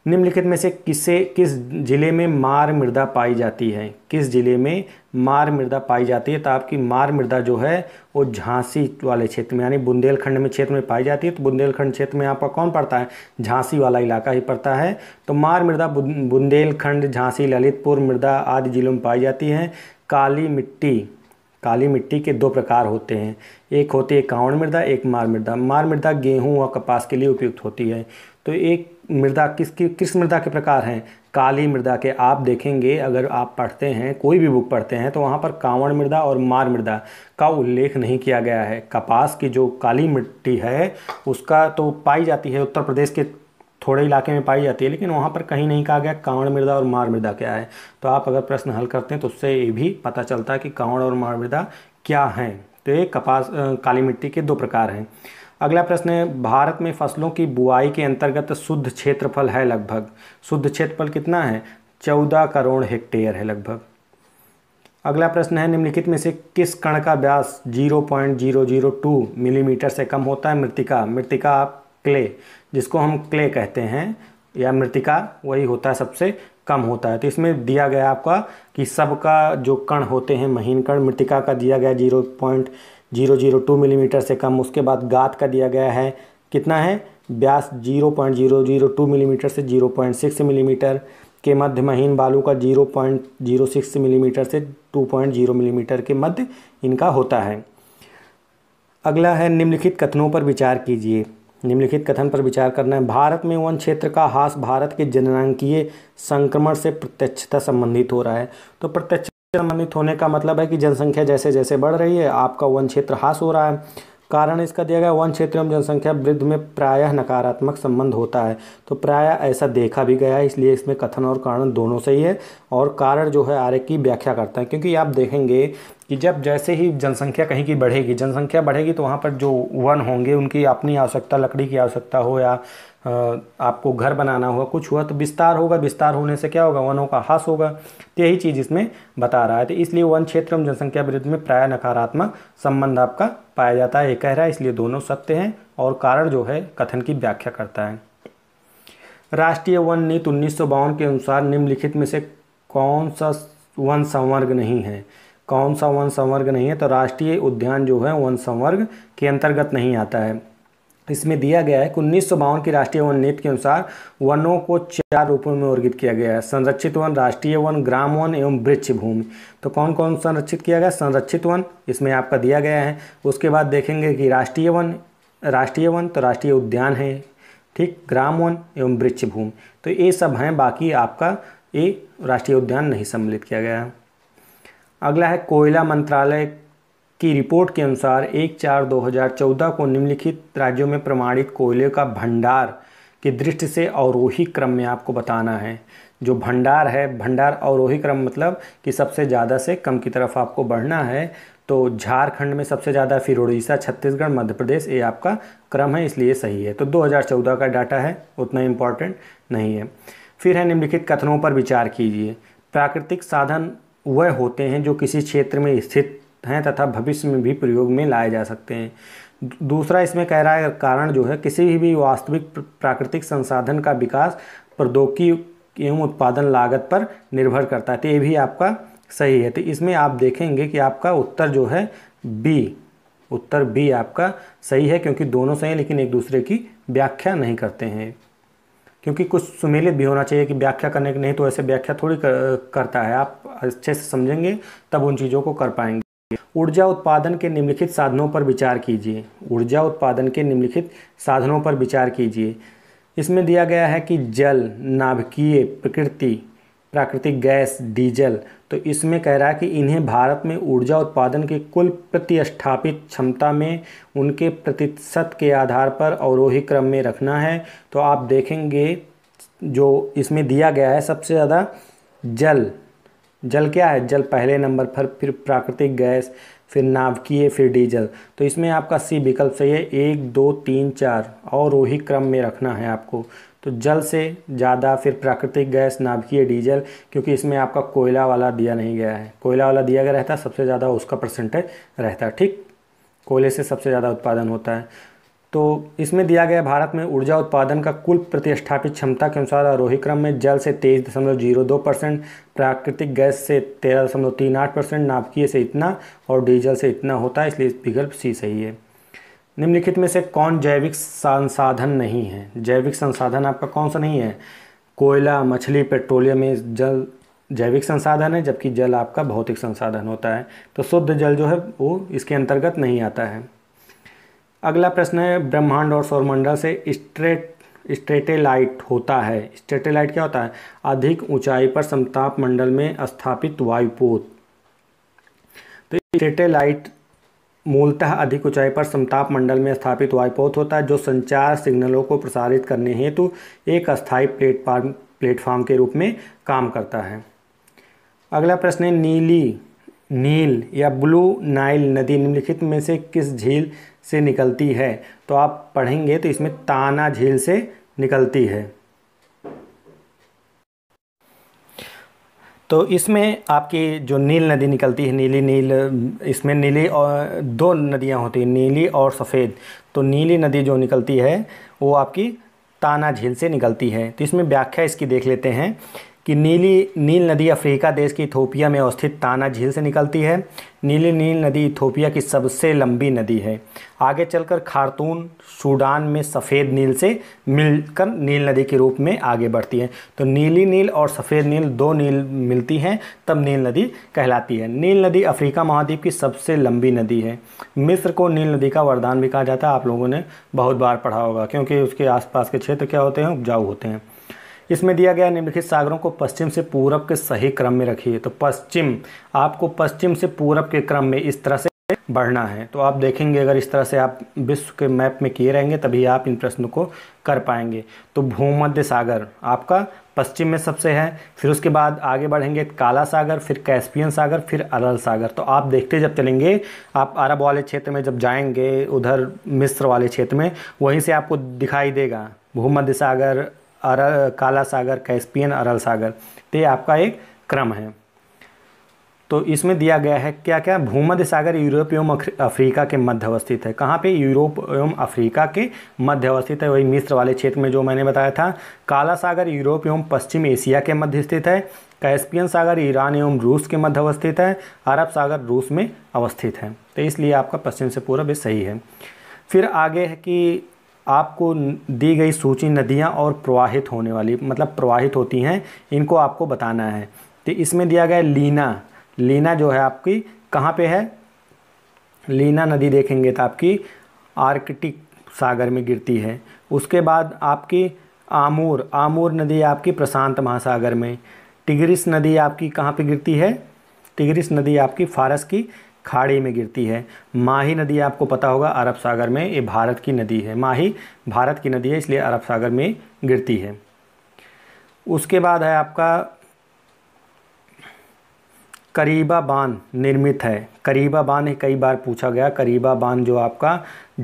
निम्नलिखित में से किसे किस जिले में मार मृदा पाई जाती है किस जिले में मार मृदा पाई जाती है तो आपकी मार मृदा जो है वो झांसी वाले क्षेत्र में यानी बुंदेलखंड में क्षेत्र में पाई जाती है तो बुंदेलखंड क्षेत्र में आपका कौन पड़ता है झांसी वाला इलाका ही पड़ता है तो मार मृदा बुंदेलखंड झांसी ललितपुर मृदा आदि जिलों में पाई जाती है काली मिट्टी काली मिट्टी के दो प्रकार होते हैं एक होती है कावड़ मृदा एक मार मृदा मार मृदा गेहूँ व कपास के लिए उपयुक्त होती है तो एक मृदा किसकी किस मृदा के प्रकार हैं काली मृदा के आप देखेंगे अगर आप पढ़ते हैं कोई भी बुक पढ़ते हैं तो वहाँ पर कांवड़ मृदा और मार मृदा का उल्लेख नहीं किया गया है कपास की जो काली मिट्टी है उसका तो पाई जाती है उत्तर प्रदेश के थोड़े इलाके में पाई जाती है लेकिन वहाँ पर कहीं नहीं कहा गया कांवड़ मृदा और मार मृदा क्या है तो आप अगर प्रश्न हल करते हैं तो उससे ये भी पता चलता है कि कांवण और मार मृदा क्या हैं तो ये कपास काली मिट्टी के दो प्रकार हैं अगला प्रश्न है भारत में फसलों की बुआई के अंतर्गत शुद्ध क्षेत्रफल है लगभग शुद्ध क्षेत्रफल कितना है चौदह करोड़ हेक्टेयर है लगभग अगला प्रश्न है निम्नलिखित में से किस कण का व्यास 0.002 मिलीमीटर से कम होता है मृतिका मृतिका आप क्ले जिसको हम क्ले कहते हैं या मृतिका वही होता है सबसे कम होता है तो इसमें दिया गया आपका कि सबका जो कण होते हैं महीन कण मृतिका का दिया गया zero point zero zero two millimetre से कम उसके बाद गात का दिया गया है कितना है ब्यास zero point zero zero two millimetre से जीरो पॉइंट सिक्स मिलीमीटर के मध्य महीन बालू का zero point zero six millimetre से टू पॉइंट जीरो मिलीमीटर के मध्य इनका होता है अगला है निम्नलिखित कथनों पर विचार कीजिए निम्नलिखित कथन पर विचार करना है भारत में वन क्षेत्र का हास भारत के जननांकीय संक्रमण से प्रत्यक्षता संबंधित हो रहा है तो प्रत्यक्ष चरमनित होने का मतलब है कि जनसंख्या जैसे जैसे बढ़ रही है आपका वन क्षेत्र हास हो रहा है कारण इसका दिया गया वन क्षेत्र एवं जनसंख्या वृद्धि में प्रायः नकारात्मक संबंध होता है तो प्रायः ऐसा देखा भी गया है इसलिए इसमें कथन और कारण दोनों सही है और कारण जो है आर्य की व्याख्या करता है क्योंकि आप देखेंगे कि जब जैसे ही जनसंख्या कहीं की बढ़ेगी जनसंख्या बढ़ेगी तो वहाँ पर जो वन होंगे उनकी अपनी आवश्यकता लकड़ी की आवश्यकता हो या आपको घर बनाना हुआ कुछ हुआ तो विस्तार होगा विस्तार होने से क्या होगा वनों का हास होगा तो यही चीज़ इसमें बता रहा है तो इसलिए वन क्षेत्र एवं जनसंख्या विरुद्ध में प्राय नकारात्मक संबंध आपका पाया जाता है ये कह रहा है इसलिए दोनों सत्य हैं और कारण जो है कथन की व्याख्या करता है राष्ट्रीय वन नीति उन्नीस के अनुसार निम्नलिखित में से कौन सा वन संवर्ग नहीं है कौन सा वन संवर्ग नहीं है तो राष्ट्रीय उद्यान जो है वन संवर्ग के अंतर्गत नहीं आता है इसमें दिया गया है कि उन्नीस की राष्ट्रीय वन नीति के अनुसार वनों को चार रूपों में वर्गित किया गया है संरक्षित वन राष्ट्रीय वन ग्राम वन एवं वृक्ष भूमि तो कौन कौन संरक्षित किया गया संरक्षित वन इसमें आपका दिया गया है उसके बाद देखेंगे कि राष्ट्रीय वन राष्ट्रीय वन तो राष्ट्रीय उद्यान है ठीक ग्राम वन एवं वृक्ष भूमि तो ये सब हैं बाकी आपका ये राष्ट्रीय उद्यान नहीं सम्मिलित किया गया है अगला है कोयला मंत्रालय की रिपोर्ट के अनुसार एक चार 2014 को निम्नलिखित राज्यों में प्रमाणित कोयले का भंडार की दृष्टि से अवरोही क्रम में आपको बताना है जो भंडार है भंडार अवरोही क्रम मतलब कि सबसे ज़्यादा से कम की तरफ आपको बढ़ना है तो झारखंड में सबसे ज़्यादा फिर उड़ीसा छत्तीसगढ़ मध्य प्रदेश ये आपका क्रम है इसलिए सही है तो 2014 का डाटा है उतना इम्पॉर्टेंट नहीं है फिर है निम्नलिखित कथनों पर विचार कीजिए प्राकृतिक साधन वह होते हैं जो किसी क्षेत्र में स्थित हैं तथा भविष्य में भी प्रयोग में लाए जा सकते हैं दूसरा इसमें कह रहा है कारण जो है किसी भी वास्तविक प्राकृतिक संसाधन का विकास प्रौद्योगिकी एवं उत्पादन लागत पर निर्भर करता है तो ये भी आपका सही है तो इसमें आप देखेंगे कि आपका उत्तर जो है बी उत्तर बी आपका सही है क्योंकि दोनों सही हैं लेकिन एक दूसरे की व्याख्या नहीं करते हैं क्योंकि कुछ सुमेलित भी होना चाहिए कि व्याख्या करने के नहीं तो ऐसे व्याख्या थोड़ी कर, करता है आप अच्छे से समझेंगे तब उन चीज़ों को कर पाएंगे ऊर्जा उत्पादन के निम्नलिखित साधनों पर विचार कीजिए ऊर्जा उत्पादन के निम्नलिखित साधनों पर विचार कीजिए इसमें दिया गया है कि जल नाभिकीय प्रकृति प्राकृतिक गैस डीजल तो इसमें कह रहा है कि इन्हें भारत में ऊर्जा उत्पादन की कुल प्रतिस्थापित क्षमता में उनके प्रतिशत के आधार पर अवरोही क्रम में रखना है तो आप देखेंगे जो इसमें दिया गया है सबसे ज़्यादा जल जल क्या है जल पहले नंबर पर फिर प्राकृतिक गैस फिर नाभिकीय फिर डीजल तो इसमें आपका सी विकल्प सही है एक दो तीन चार और वही क्रम में रखना है आपको तो जल से ज़्यादा फिर प्राकृतिक गैस नाभिकीय डीजल क्योंकि इसमें आपका कोयला वाला दिया नहीं गया है कोयला वाला दिया गया रहता सबसे ज़्यादा उसका परसेंटेज रहता ठीक कोयले से सबसे ज़्यादा उत्पादन होता है तो इसमें दिया गया भारत में ऊर्जा उत्पादन का कुल प्रतिष्ठापित क्षमता के अनुसार आरोही क्रम में जल से तेईस दशमलव जीरो दो परसेंट प्राकृतिक गैस से तेरह दशमलव तीन आठ परसेंट नाभिकीय से इतना और डीजल से इतना होता है इसलिए विकल्प सी सही है निम्नलिखित में से कौन जैविक संसाधन नहीं है जैविक संसाधन आपका कौन सा नहीं है कोयला मछली पेट्रोलियम में जल जैविक संसाधन है जबकि जल आपका भौतिक संसाधन होता है तो शुद्ध जल जो है वो इसके अंतर्गत नहीं आता है अगला प्रश्न है ब्रह्मांड और सौरमंडल से स्ट्रेट स्ट्रेटेलाइट होता है स्ट्रेटेलाइट क्या होता है अधिक ऊंचाई पर समताप मंडल में स्थापित वायुपोत तो स्ट्रेटेलाइट मूलतः अधिक ऊंचाई पर समताप मंडल में स्थापित वायुपोत होता है जो संचार सिग्नलों को प्रसारित करने हेतु एक अस्थायी प्लेटफार्म प्लेटफार्म के रूप में काम करता है अगला प्रश्न है नीली नील या ब्लू नाइल नदी निम्नलिखित में से किस झील से निकलती है तो आप पढ़ेंगे तो इसमें ताना झील से निकलती है तो इसमें आपकी जो नील नदी निकलती है नीली नील इसमें नीली और दो नदियां होती हैं नीली और सफ़ेद तो नीली नदी जो निकलती है वो आपकी ताना झील से निकलती है तो इसमें व्याख्या इसकी देख लेते हैं कि नीली नील नदी अफ्रीका देश की इथोपिया में अवस्थित ताना झील से निकलती है नीली नील नदी इथोपिया की सबसे लंबी नदी है आगे चलकर खारतून सूडान में सफ़ेद नील से मिलकर नील नदी के रूप में आगे बढ़ती है तो नीली नील और सफ़ेद नील दो नील मिलती हैं तब नील नदी कहलाती है नील नदी अफ्रीका महाद्वीप की सबसे लंबी नदी है मिस्र को नील नदी का वरदान भी कहा जाता है आप लोगों ने बहुत बार पढ़ा होगा क्योंकि उसके आसपास के क्षेत्र क्या होते हैं उपजाऊ होते हैं इसमें दिया गया निम्नलिखित सागरों को पश्चिम से पूरब के सही क्रम में रखिए तो पश्चिम आपको पश्चिम से पूरब के क्रम में इस तरह से बढ़ना है तो आप देखेंगे अगर इस तरह से आप विश्व के मैप में किए रहेंगे तभी आप इन प्रश्नों को कर पाएंगे तो भूमध्य सागर आपका पश्चिम में सबसे है फिर उसके बाद आगे बढ़ेंगे काला सागर फिर कैस्पियन सागर फिर अरल सागर तो आप देखते जब चलेंगे आप अरब वाले क्षेत्र में जब जाएंगे उधर मिस्र वाले क्षेत्र में वहीं से आपको दिखाई देगा भूमध्य सागर अरल काला सागर कैस्पियन अरल सागर तो ये आपका एक क्रम है तो इसमें दिया गया है क्या क्या भूमध्य सागर यूरोप एवं अफ्रीका के मध्य अवस्थित है कहाँ पे यूरोप एवं अफ्रीका के मध्य अवस्थित है वही मिस्र वाले क्षेत्र में जो मैंने बताया था काला सागर यूरोप एवं पश्चिम एशिया के मध्य स्थित है कैस्पियन सागर ईरान एवं रूस के मध्य अवस्थित है अरब सागर रूस में अवस्थित है तो इसलिए आपका पश्चिम से पूर्व सही है फिर आगे है कि आपको दी गई सूची नदियाँ और प्रवाहित होने वाली मतलब प्रवाहित होती हैं इनको आपको बताना है तो इसमें दिया गया लीना लीना जो है आपकी कहाँ पे है लीना नदी देखेंगे तो आपकी आर्कटिक सागर में गिरती है उसके बाद आपकी आमूर आमूर नदी आपकी प्रशांत महासागर में टिग्रिस नदी आपकी कहाँ पे गिरती है टिग्रिस नदी आपकी फारस की खाड़ी में गिरती है माही नदी आपको पता होगा अरब सागर में ये भारत की नदी है माही भारत की नदी है इसलिए अरब सागर में गिरती है उसके बाद है आपका करीबा बांध निर्मित है करीबा बांध कई बार पूछा गया करीबा बांध जो आपका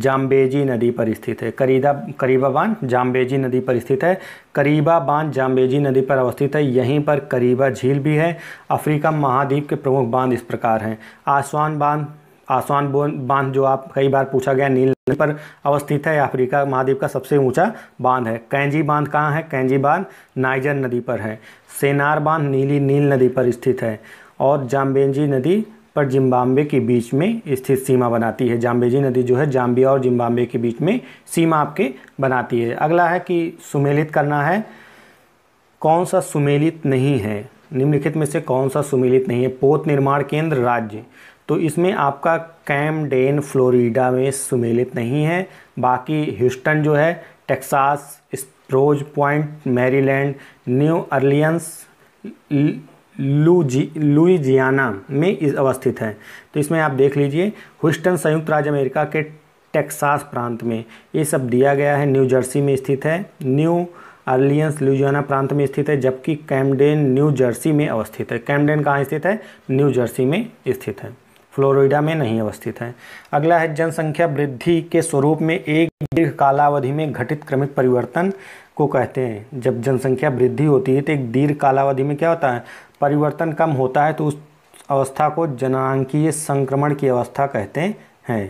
जाम्बेजी नदी पर स्थित है करीदा करीबा बांध जाम्बेजी नदी पर स्थित है करीबा बांध जाम्बेजी नदी पर अवस्थित है यहीं पर करीबा झील भी है अफ्रीका महाद्वीप के प्रमुख बांध इस प्रकार हैं आसवान बांध आसवान बांध जो आप कई बार पूछा गया नील नदी पर अवस्थित है अफ्रीका महाद्वीप का सबसे ऊंचा बांध है कैंजी बांध कहाँ है कैंजी बांध नाइजर नदी पर है सेनार बांध नीली नील नदी पर स्थित है और जाम्बेजी नदी पर जिम्बाब्वे के बीच में स्थित सीमा बनाती है जाम्बेजी नदी जो है जाम्बिया और जिम्बाब्वे के बीच में सीमा आपके बनाती है अगला है कि सुमेलित करना है कौन सा सुमेलित नहीं है निम्नलिखित में से कौन सा सुमेलित नहीं है पोत निर्माण केंद्र राज्य तो इसमें आपका कैमडेन फ्लोरिडा में सुमेलित नहीं है बाकी ह्यूस्टन जो है Texas Sparrows Point Maryland New Orleans लुजी लुइजियाना में अवस्थित है तो इसमें आप देख लीजिए हुस्टन संयुक्त राज्य अमेरिका के टेक्सास प्रांत में ये सब दिया गया है न्यू जर्सी में स्थित है न्यू अर्लियंस लुजियाना प्रांत में स्थित है जबकि कैमडेन न्यू जर्सी में अवस्थित है कैमडेन कहाँ स्थित है न्यू जर्सी में स्थित है फ्लोरिडा में नहीं अवस्थित है अगला है जनसंख्या वृद्धि के स्वरूप में एक दीर्घ कालावधि में घटित क्रमिक परिवर्तन को कहते हैं जब जनसंख्या वृद्धि होती है तो एक दीर्घ कालावधि में क्या होता है परिवर्तन कम होता है तो उस अवस्था को जनांकीय संक्रमण की अवस्था कहते हैं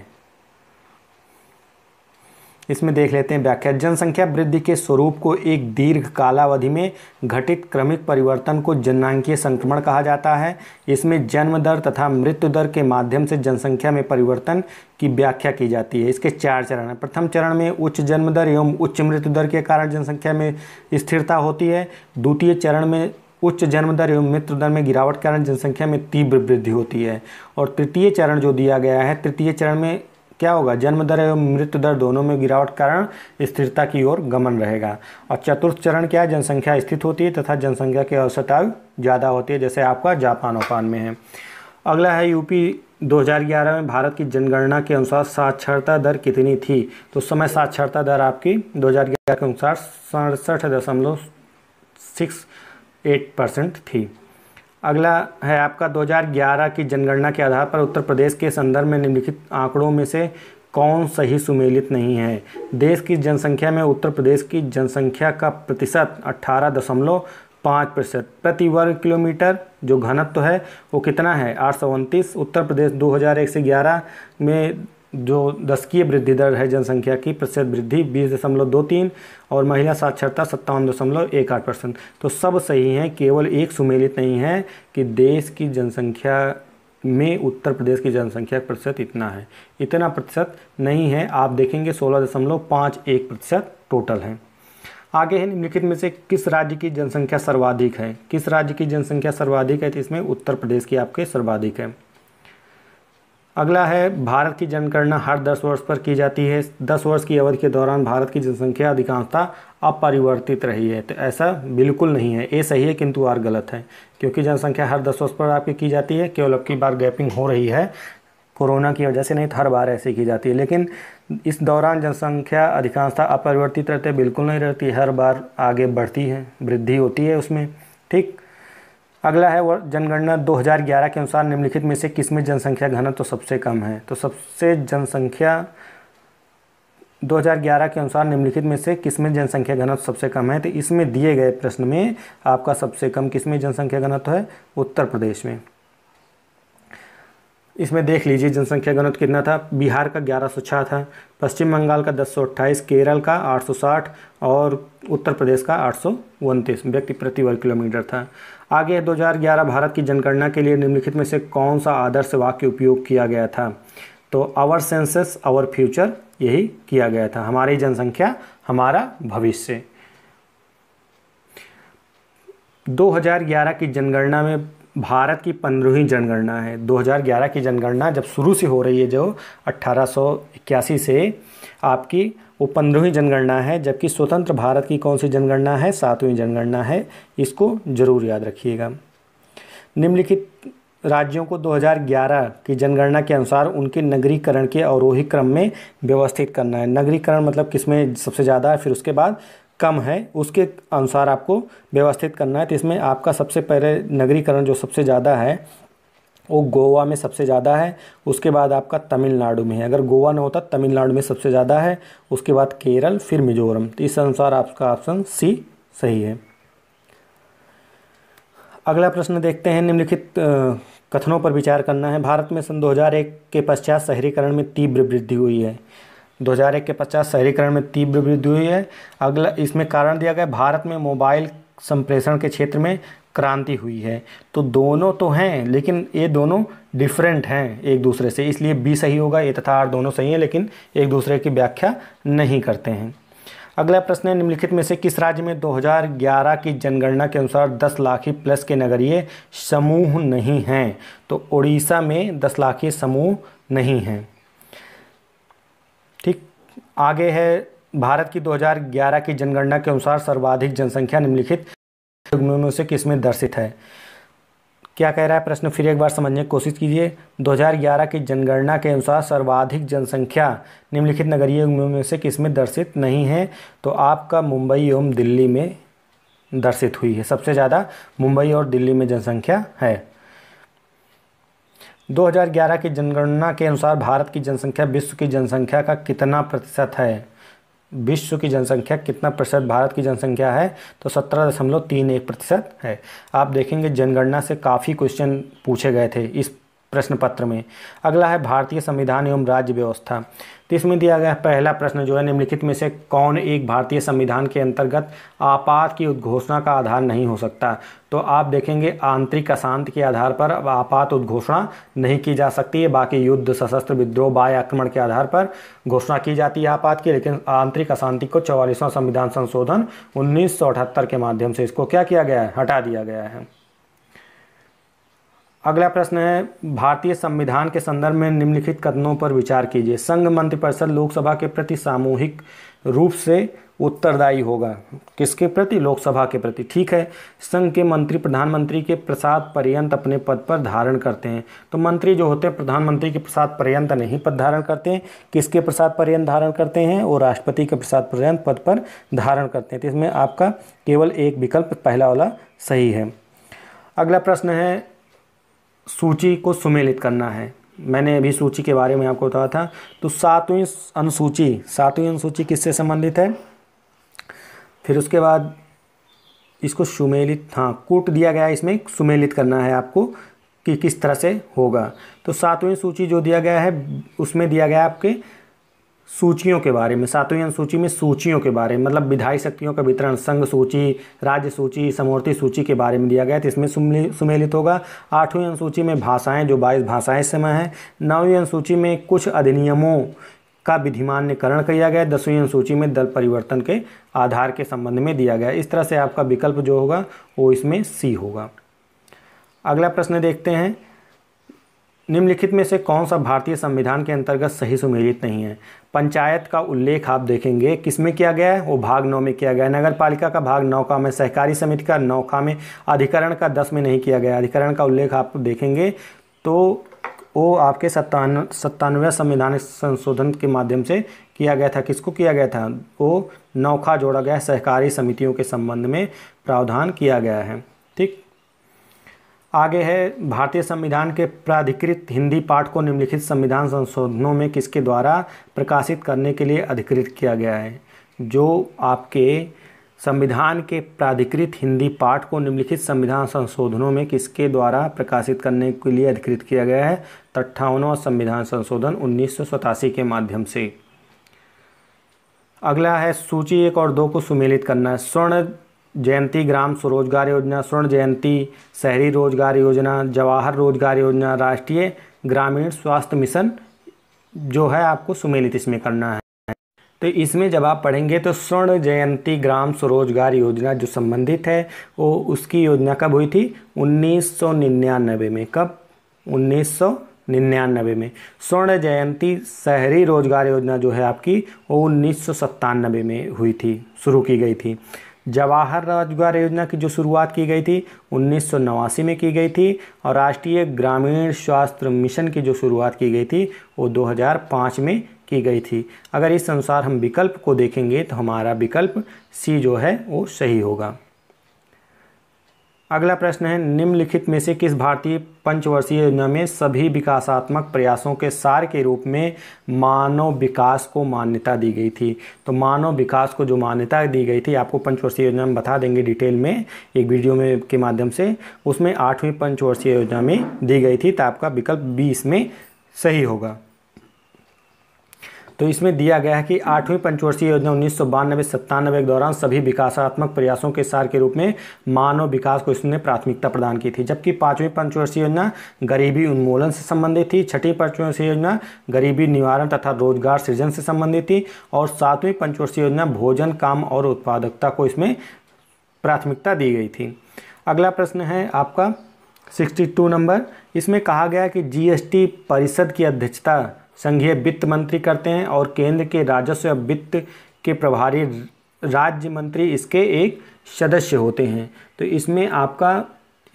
इसमें देख लेते हैं व्याख्या जनसंख्या वृद्धि के स्वरूप को एक दीर्घ कालावधि में घटित क्रमिक परिवर्तन को जनांकीय संक्रमण कहा जाता है इसमें जन्म दर तथा मृत्यु दर के माध्यम से जनसंख्या में परिवर्तन की व्याख्या की जाती है इसके चार चरण हैं प्रथम चरण में उच्च जन्म दर एवं उच्च मृत्यु दर के कारण जनसंख्या में स्थिरता होती है द्वितीय चरण में उच्च जन्म दर एवं मृत्यु दर में गिरावट के कारण जनसंख्या में तीव्र वृद्धि होती है और तृतीय चरण जो दिया गया है तृतीय चरण में क्या होगा जन्म दर एवं मृत्यु दर दोनों में गिरावट कारण स्थिरता की ओर गमन रहेगा और चतुर्थ चरण क्या है जनसंख्या स्थित होती है तथा जनसंख्या की आयु ज़्यादा होती है जैसे आपका जापान ओपान में है अगला है यूपी 2011 में भारत की जनगणना के अनुसार साक्षरता दर कितनी थी तो उस समय साक्षरता दर आपकी दो के अनुसार सड़सठ दशमलव सिक्स एट परसेंट थी अगला है आपका 2011 की जनगणना के आधार पर उत्तर प्रदेश के संदर्भ में निम्नलिखित आंकड़ों में से कौन सही सुमेलित नहीं है देश की जनसंख्या में उत्तर प्रदेश की जनसंख्या का प्रतिशत अट्ठारह दशमलव पाँच प्रतिशत प्रति वर्ग किलोमीटर जो घनत्व तो है वो कितना है आठ सौ उनतीस उत्तर प्रदेश दो हज़ार एक से ग्यारह में जो दशकीय वृद्धि दर है जनसंख्या की प्रतिशत वृद्धि बीस दशमलव दो तीन और महिला साक्षरता सत्तावन दशमलव एक आठ परसेंट तो सब सही हैं केवल एक सुमेलित नहीं है कि देश की जनसंख्या में उत्तर प्रदेश की जनसंख्या प्रतिशत इतना है इतना प्रतिशत नहीं है आप देखेंगे सोलह दशमलव पाँच एक प्रतिशत टोटल है आगे है निम्नलिखित में से किस राज्य की जनसंख्या सर्वाधिक है किस राज्य की जनसंख्या सर्वाधिक है तो इसमें उत्तर प्रदेश की आपके सर्वाधिक है अगला है भारत की जनगणना हर 10 वर्ष पर की जाती है 10 वर्ष की अवधि के दौरान भारत की जनसंख्या अधिकांशता अपरिवर्तित रही है तो ऐसा बिल्कुल नहीं है ये सही है किंतु आर गलत है क्योंकि जनसंख्या हर 10 वर्ष पर आपकी की जाती है केवल अब की बार गैपिंग हो रही है कोरोना की वजह से नहीं तो हर बार ऐसे की जाती है लेकिन इस दौरान जनसंख्या अधिकांशता अपरिवर्तित रहते बिल्कुल नहीं रहती हर बार आगे बढ़ती है वृद्धि होती है उसमें ठीक अगला है वह जनगणना 2011 के अनुसार निम्नलिखित में से किसमें जनसंख्या घनत्व तो सबसे कम है तो सबसे जनसंख्या 2011 के अनुसार निम्नलिखित में से किसमें जनसंख्या घनत्व तो सबसे कम है तो इसमें दिए गए प्रश्न में आपका सबसे कम किसमें जनसंख्या घनत्व है उत्तर प्रदेश में इसमें देख लीजिए जनसंख्या घनत्व कितना था बिहार का ग्यारह था पश्चिम बंगाल का दस केरल का 860 और उत्तर प्रदेश का आठ व्यक्ति प्रति वर्ग किलोमीटर था आगे 2011 भारत की जनगणना के लिए निम्नलिखित में से कौन सा आदर्श वाक्य उपयोग किया गया था तो आवर सेंसेस आवर फ्यूचर यही किया गया था हमारी जनसंख्या हमारा भविष्य 2011 की जनगणना में भारत की पंद्रहवीं जनगणना है 2011 की जनगणना जब शुरू से हो रही है जो अट्ठारह से आपकी वो पंद्रहवीं जनगणना है जबकि स्वतंत्र भारत की कौन सी जनगणना है सातवीं जनगणना है इसको जरूर याद रखिएगा निम्नलिखित राज्यों को 2011 की जनगणना के अनुसार उनके नगरीकरण के अवरोही क्रम में व्यवस्थित करना है नगरीकरण मतलब किसमें सबसे ज़्यादा है फिर उसके बाद कम है उसके अनुसार आपको व्यवस्थित करना है तो इसमें आपका सबसे पहले नगरीकरण जो सबसे ज़्यादा है वो गोवा में सबसे ज़्यादा है उसके बाद आपका तमिलनाडु में है अगर गोवा ना होता तमिलनाडु में सबसे ज़्यादा है उसके बाद केरल फिर मिजोरम तो इस अनुसार आपका ऑप्शन सी सही है अगला प्रश्न देखते हैं निम्नलिखित कथनों पर विचार करना है भारत में सन 2001 के पश्चात शहरीकरण में तीव्र वृद्धि हुई है 2001 के पश्चात शहरीकरण में तीव्र वृद्धि हुई है अगला इसमें कारण दिया गया भारत में मोबाइल संप्रेषण के क्षेत्र में क्रांति हुई है तो दोनों तो हैं लेकिन ये दोनों डिफरेंट हैं एक दूसरे से इसलिए बी सही होगा ए तथा आर दोनों सही हैं लेकिन एक दूसरे की व्याख्या नहीं करते हैं अगला प्रश्न है निम्नलिखित में से किस राज्य में 2011 की जनगणना के अनुसार 10 लाखी प्लस के नगरीय समूह नहीं हैं तो उड़ीसा में 10 लाखी समूह नहीं हैं ठीक आगे है भारत की 2011 की जनगणना के अनुसार सर्वाधिक जनसंख्या निम्नलिखित से उसे किसमें दर्शित है क्या कह रहा है प्रश्न फिर एक बार समझने की कोशिश कीजिए 2011 की जनगणना के अनुसार सर्वाधिक जनसंख्या निम्नलिखित नगरीय में से किसमें दर्शित नहीं है तो आपका मुंबई एवं दिल्ली में दर्शित हुई है सबसे ज़्यादा मुंबई और दिल्ली में जनसंख्या है 2011 की जनगणना के अनुसार भारत की जनसंख्या विश्व की जनसंख्या का कितना प्रतिशत है विश्व की जनसंख्या कितना प्रतिशत भारत की जनसंख्या है तो सत्रह दशमलव तीन एक प्रतिशत है आप देखेंगे जनगणना से काफ़ी क्वेश्चन पूछे गए थे इस प्रश्न पत्र में अगला है भारतीय संविधान एवं राज्य व्यवस्था तो इसमें दिया गया पहला प्रश्न जो है निम्नलिखित में से कौन एक भारतीय संविधान के अंतर्गत आपात की उद्घोषणा का आधार नहीं हो सकता तो आप देखेंगे आंतरिक अशांति के आधार पर अब आपात उद्घोषणा नहीं की जा सकती है बाकी युद्ध सशस्त्र विद्रोह बाह्य आक्रमण के आधार पर घोषणा की जाती है आपात की लेकिन आंतरिक अशांति को चौवालीसवां संविधान संशोधन उन्नीस के माध्यम से इसको क्या किया गया है हटा दिया गया है अगला प्रश्न है भारतीय संविधान के संदर्भ में निम्नलिखित कथनों पर विचार कीजिए संघ मंत्रिपरिषद लोकसभा के प्रति सामूहिक रूप से उत्तरदायी होगा किसके प्रति लोकसभा के प्रति ठीक है संघ के मंत्री प्रधानमंत्री के प्रसाद पर्यंत अपने पद पर धारण करते हैं तो मंत्री जो होते हैं प्रधानमंत्री के प्रसाद पर्यंत नहीं पद धारण करते हैं किसके प्रसाद पर्यंत धारण करते हैं और राष्ट्रपति के प्रसाद पर्यंत पद पर धारण करते हैं तो इसमें आपका केवल एक विकल्प पहला वाला सही है अगला प्रश्न है सूची को सुमेलित करना है मैंने अभी सूची के बारे में आपको बताया था तो सातवीं अनुसूची सातवीं अनुसूची किससे संबंधित है फिर उसके बाद इसको सुमेलित हाँ कूट दिया गया है इसमें सुमेलित करना है आपको कि किस तरह से होगा तो सातवीं सूची जो दिया गया है उसमें दिया गया आपके सूचियों के बारे में सातवीं अनुसूची में सूचियों के बारे में मतलब विधायी शक्तियों का वितरण संघ सूची राज्य सूची समूर्ति सूची के बारे में दिया गया तो इसमें सुमेलित होगा आठवीं अनुसूची में भाषाएं जो बाईस भाषाएं समय हैं नौवीं अनुसूची में कुछ अधिनियमों का विधिमान्यकरण किया गया दसवीं अनुसूची में दल परिवर्तन के आधार के संबंध में दिया गया इस तरह से आपका विकल्प जो होगा वो इसमें सी होगा अगला प्रश्न देखते हैं निम्नलिखित में से कौन सा भारतीय संविधान के अंतर्गत सही सुमेलित नहीं है पंचायत का उल्लेख आप देखेंगे किस में किया गया है वो भाग नौ में किया गया है नगर पालिका का भाग नौका में सहकारी समिति का नौका में अधिकरण का दस में नहीं किया गया अधिकरण का उल्लेख आप देखेंगे तो वो आपके सत्तान सत्तानवे संविधान संशोधन के माध्यम से किया गया था किसको किया गया था वो नौखा जोड़ा गया सहकारी समितियों के संबंध में प्रावधान किया गया है आगे है भारतीय संविधान के प्राधिकृत हिंदी पाठ को निम्नलिखित संविधान संशोधनों में किसके द्वारा प्रकाशित करने के लिए अधिकृत किया गया है जो आपके संविधान के प्राधिकृत हिंदी पाठ को निम्नलिखित संविधान संशोधनों में किसके द्वारा प्रकाशित करने के लिए अधिकृत किया गया है तट्ठावनवा संविधान संशोधन उन्नीस के माध्यम से अगला है सूची एक और दो को सुमेलित करना है स्वर्ण जयंती ग्राम स्वरोजगार योजना स्वर्ण जयंती शहरी रोजगार योजना जवाहर रोजगार योजना राष्ट्रीय ग्रामीण स्वास्थ्य मिशन जो है आपको सुमेलित इसमें करना है तो इसमें जब आप पढ़ेंगे तो स्वर्ण जयंती ग्राम स्वरोजगार योजना जो संबंधित है वो उसकी योजना कब हुई थी 1999 में कब 1999 में स्वर्ण जयंती शहरी रोजगार योजना जो है आपकी वो उन्नीस में हुई थी शुरू की गई थी जवाहर रोजगार योजना की जो शुरुआत की गई थी उन्नीस में की गई थी और राष्ट्रीय ग्रामीण स्वास्थ्य मिशन की जो शुरुआत की गई थी वो 2005 में की गई थी अगर इस अनुसार हम विकल्प को देखेंगे तो हमारा विकल्प सी जो है वो सही होगा अगला प्रश्न है निम्नलिखित में से किस भारतीय पंचवर्षीय योजना में सभी विकासात्मक प्रयासों के सार के रूप में मानव विकास को मान्यता दी गई थी तो मानव विकास को जो मान्यता दी गई थी आपको पंचवर्षीय योजना में बता देंगे डिटेल में एक वीडियो में के माध्यम से उसमें आठवीं पंचवर्षीय योजना में दी गई थी तो आपका विकल्प बी इसमें सही होगा तो इसमें दिया गया है कि आठवीं पंचवर्षीय योजना उन्नीस सौ बानबे सत्तानबे के दौरान सभी विकासात्मक प्रयासों के सार के रूप में मानव विकास को इसने प्राथमिकता प्रदान की थी जबकि पांचवी पंचवर्षीय योजना गरीबी उन्मूलन से संबंधित थी छठी पंचवर्षीय योजना गरीबी निवारण तथा रोजगार सृजन से संबंधित थी और सातवीं पंचवर्षीय योजना भोजन काम और उत्पादकता को इसमें प्राथमिकता दी गई थी अगला प्रश्न है आपका टू नंबर इसमें कहा गया कि जीएसटी परिषद की अध्यक्षता संघीय वित्त मंत्री करते हैं और केंद्र के राजस्व वित्त के प्रभारी राज्य मंत्री इसके एक सदस्य होते हैं तो इसमें आपका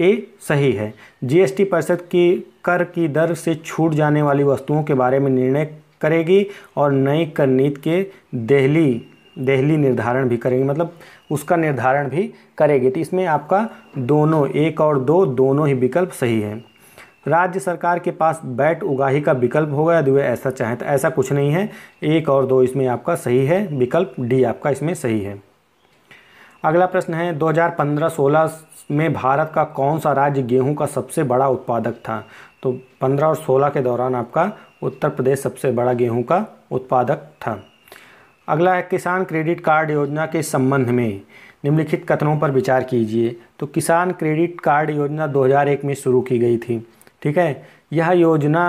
ए सही है जीएसटी परिषद की कर की दर से छूट जाने वाली वस्तुओं के बारे में निर्णय करेगी और नई कर नीति के दहली दहली निर्धारण भी करेंगे मतलब उसका निर्धारण भी करेगी तो इसमें आपका दोनों एक और दो दोनों ही विकल्प सही है राज्य सरकार के पास बैट उगाही का विकल्प होगा यदि वे ऐसा चाहें तो ऐसा कुछ नहीं है एक और दो इसमें आपका सही है विकल्प डी आपका इसमें सही है अगला प्रश्न है 2015-16 में भारत का कौन सा राज्य गेहूं का सबसे बड़ा उत्पादक था तो 15 और 16 के दौरान आपका उत्तर प्रदेश सबसे बड़ा गेहूं का उत्पादक था अगला है किसान क्रेडिट कार्ड योजना के संबंध में निम्नलिखित कथनों पर विचार कीजिए तो किसान क्रेडिट कार्ड योजना 2001 में शुरू की गई थी ठीक है यह योजना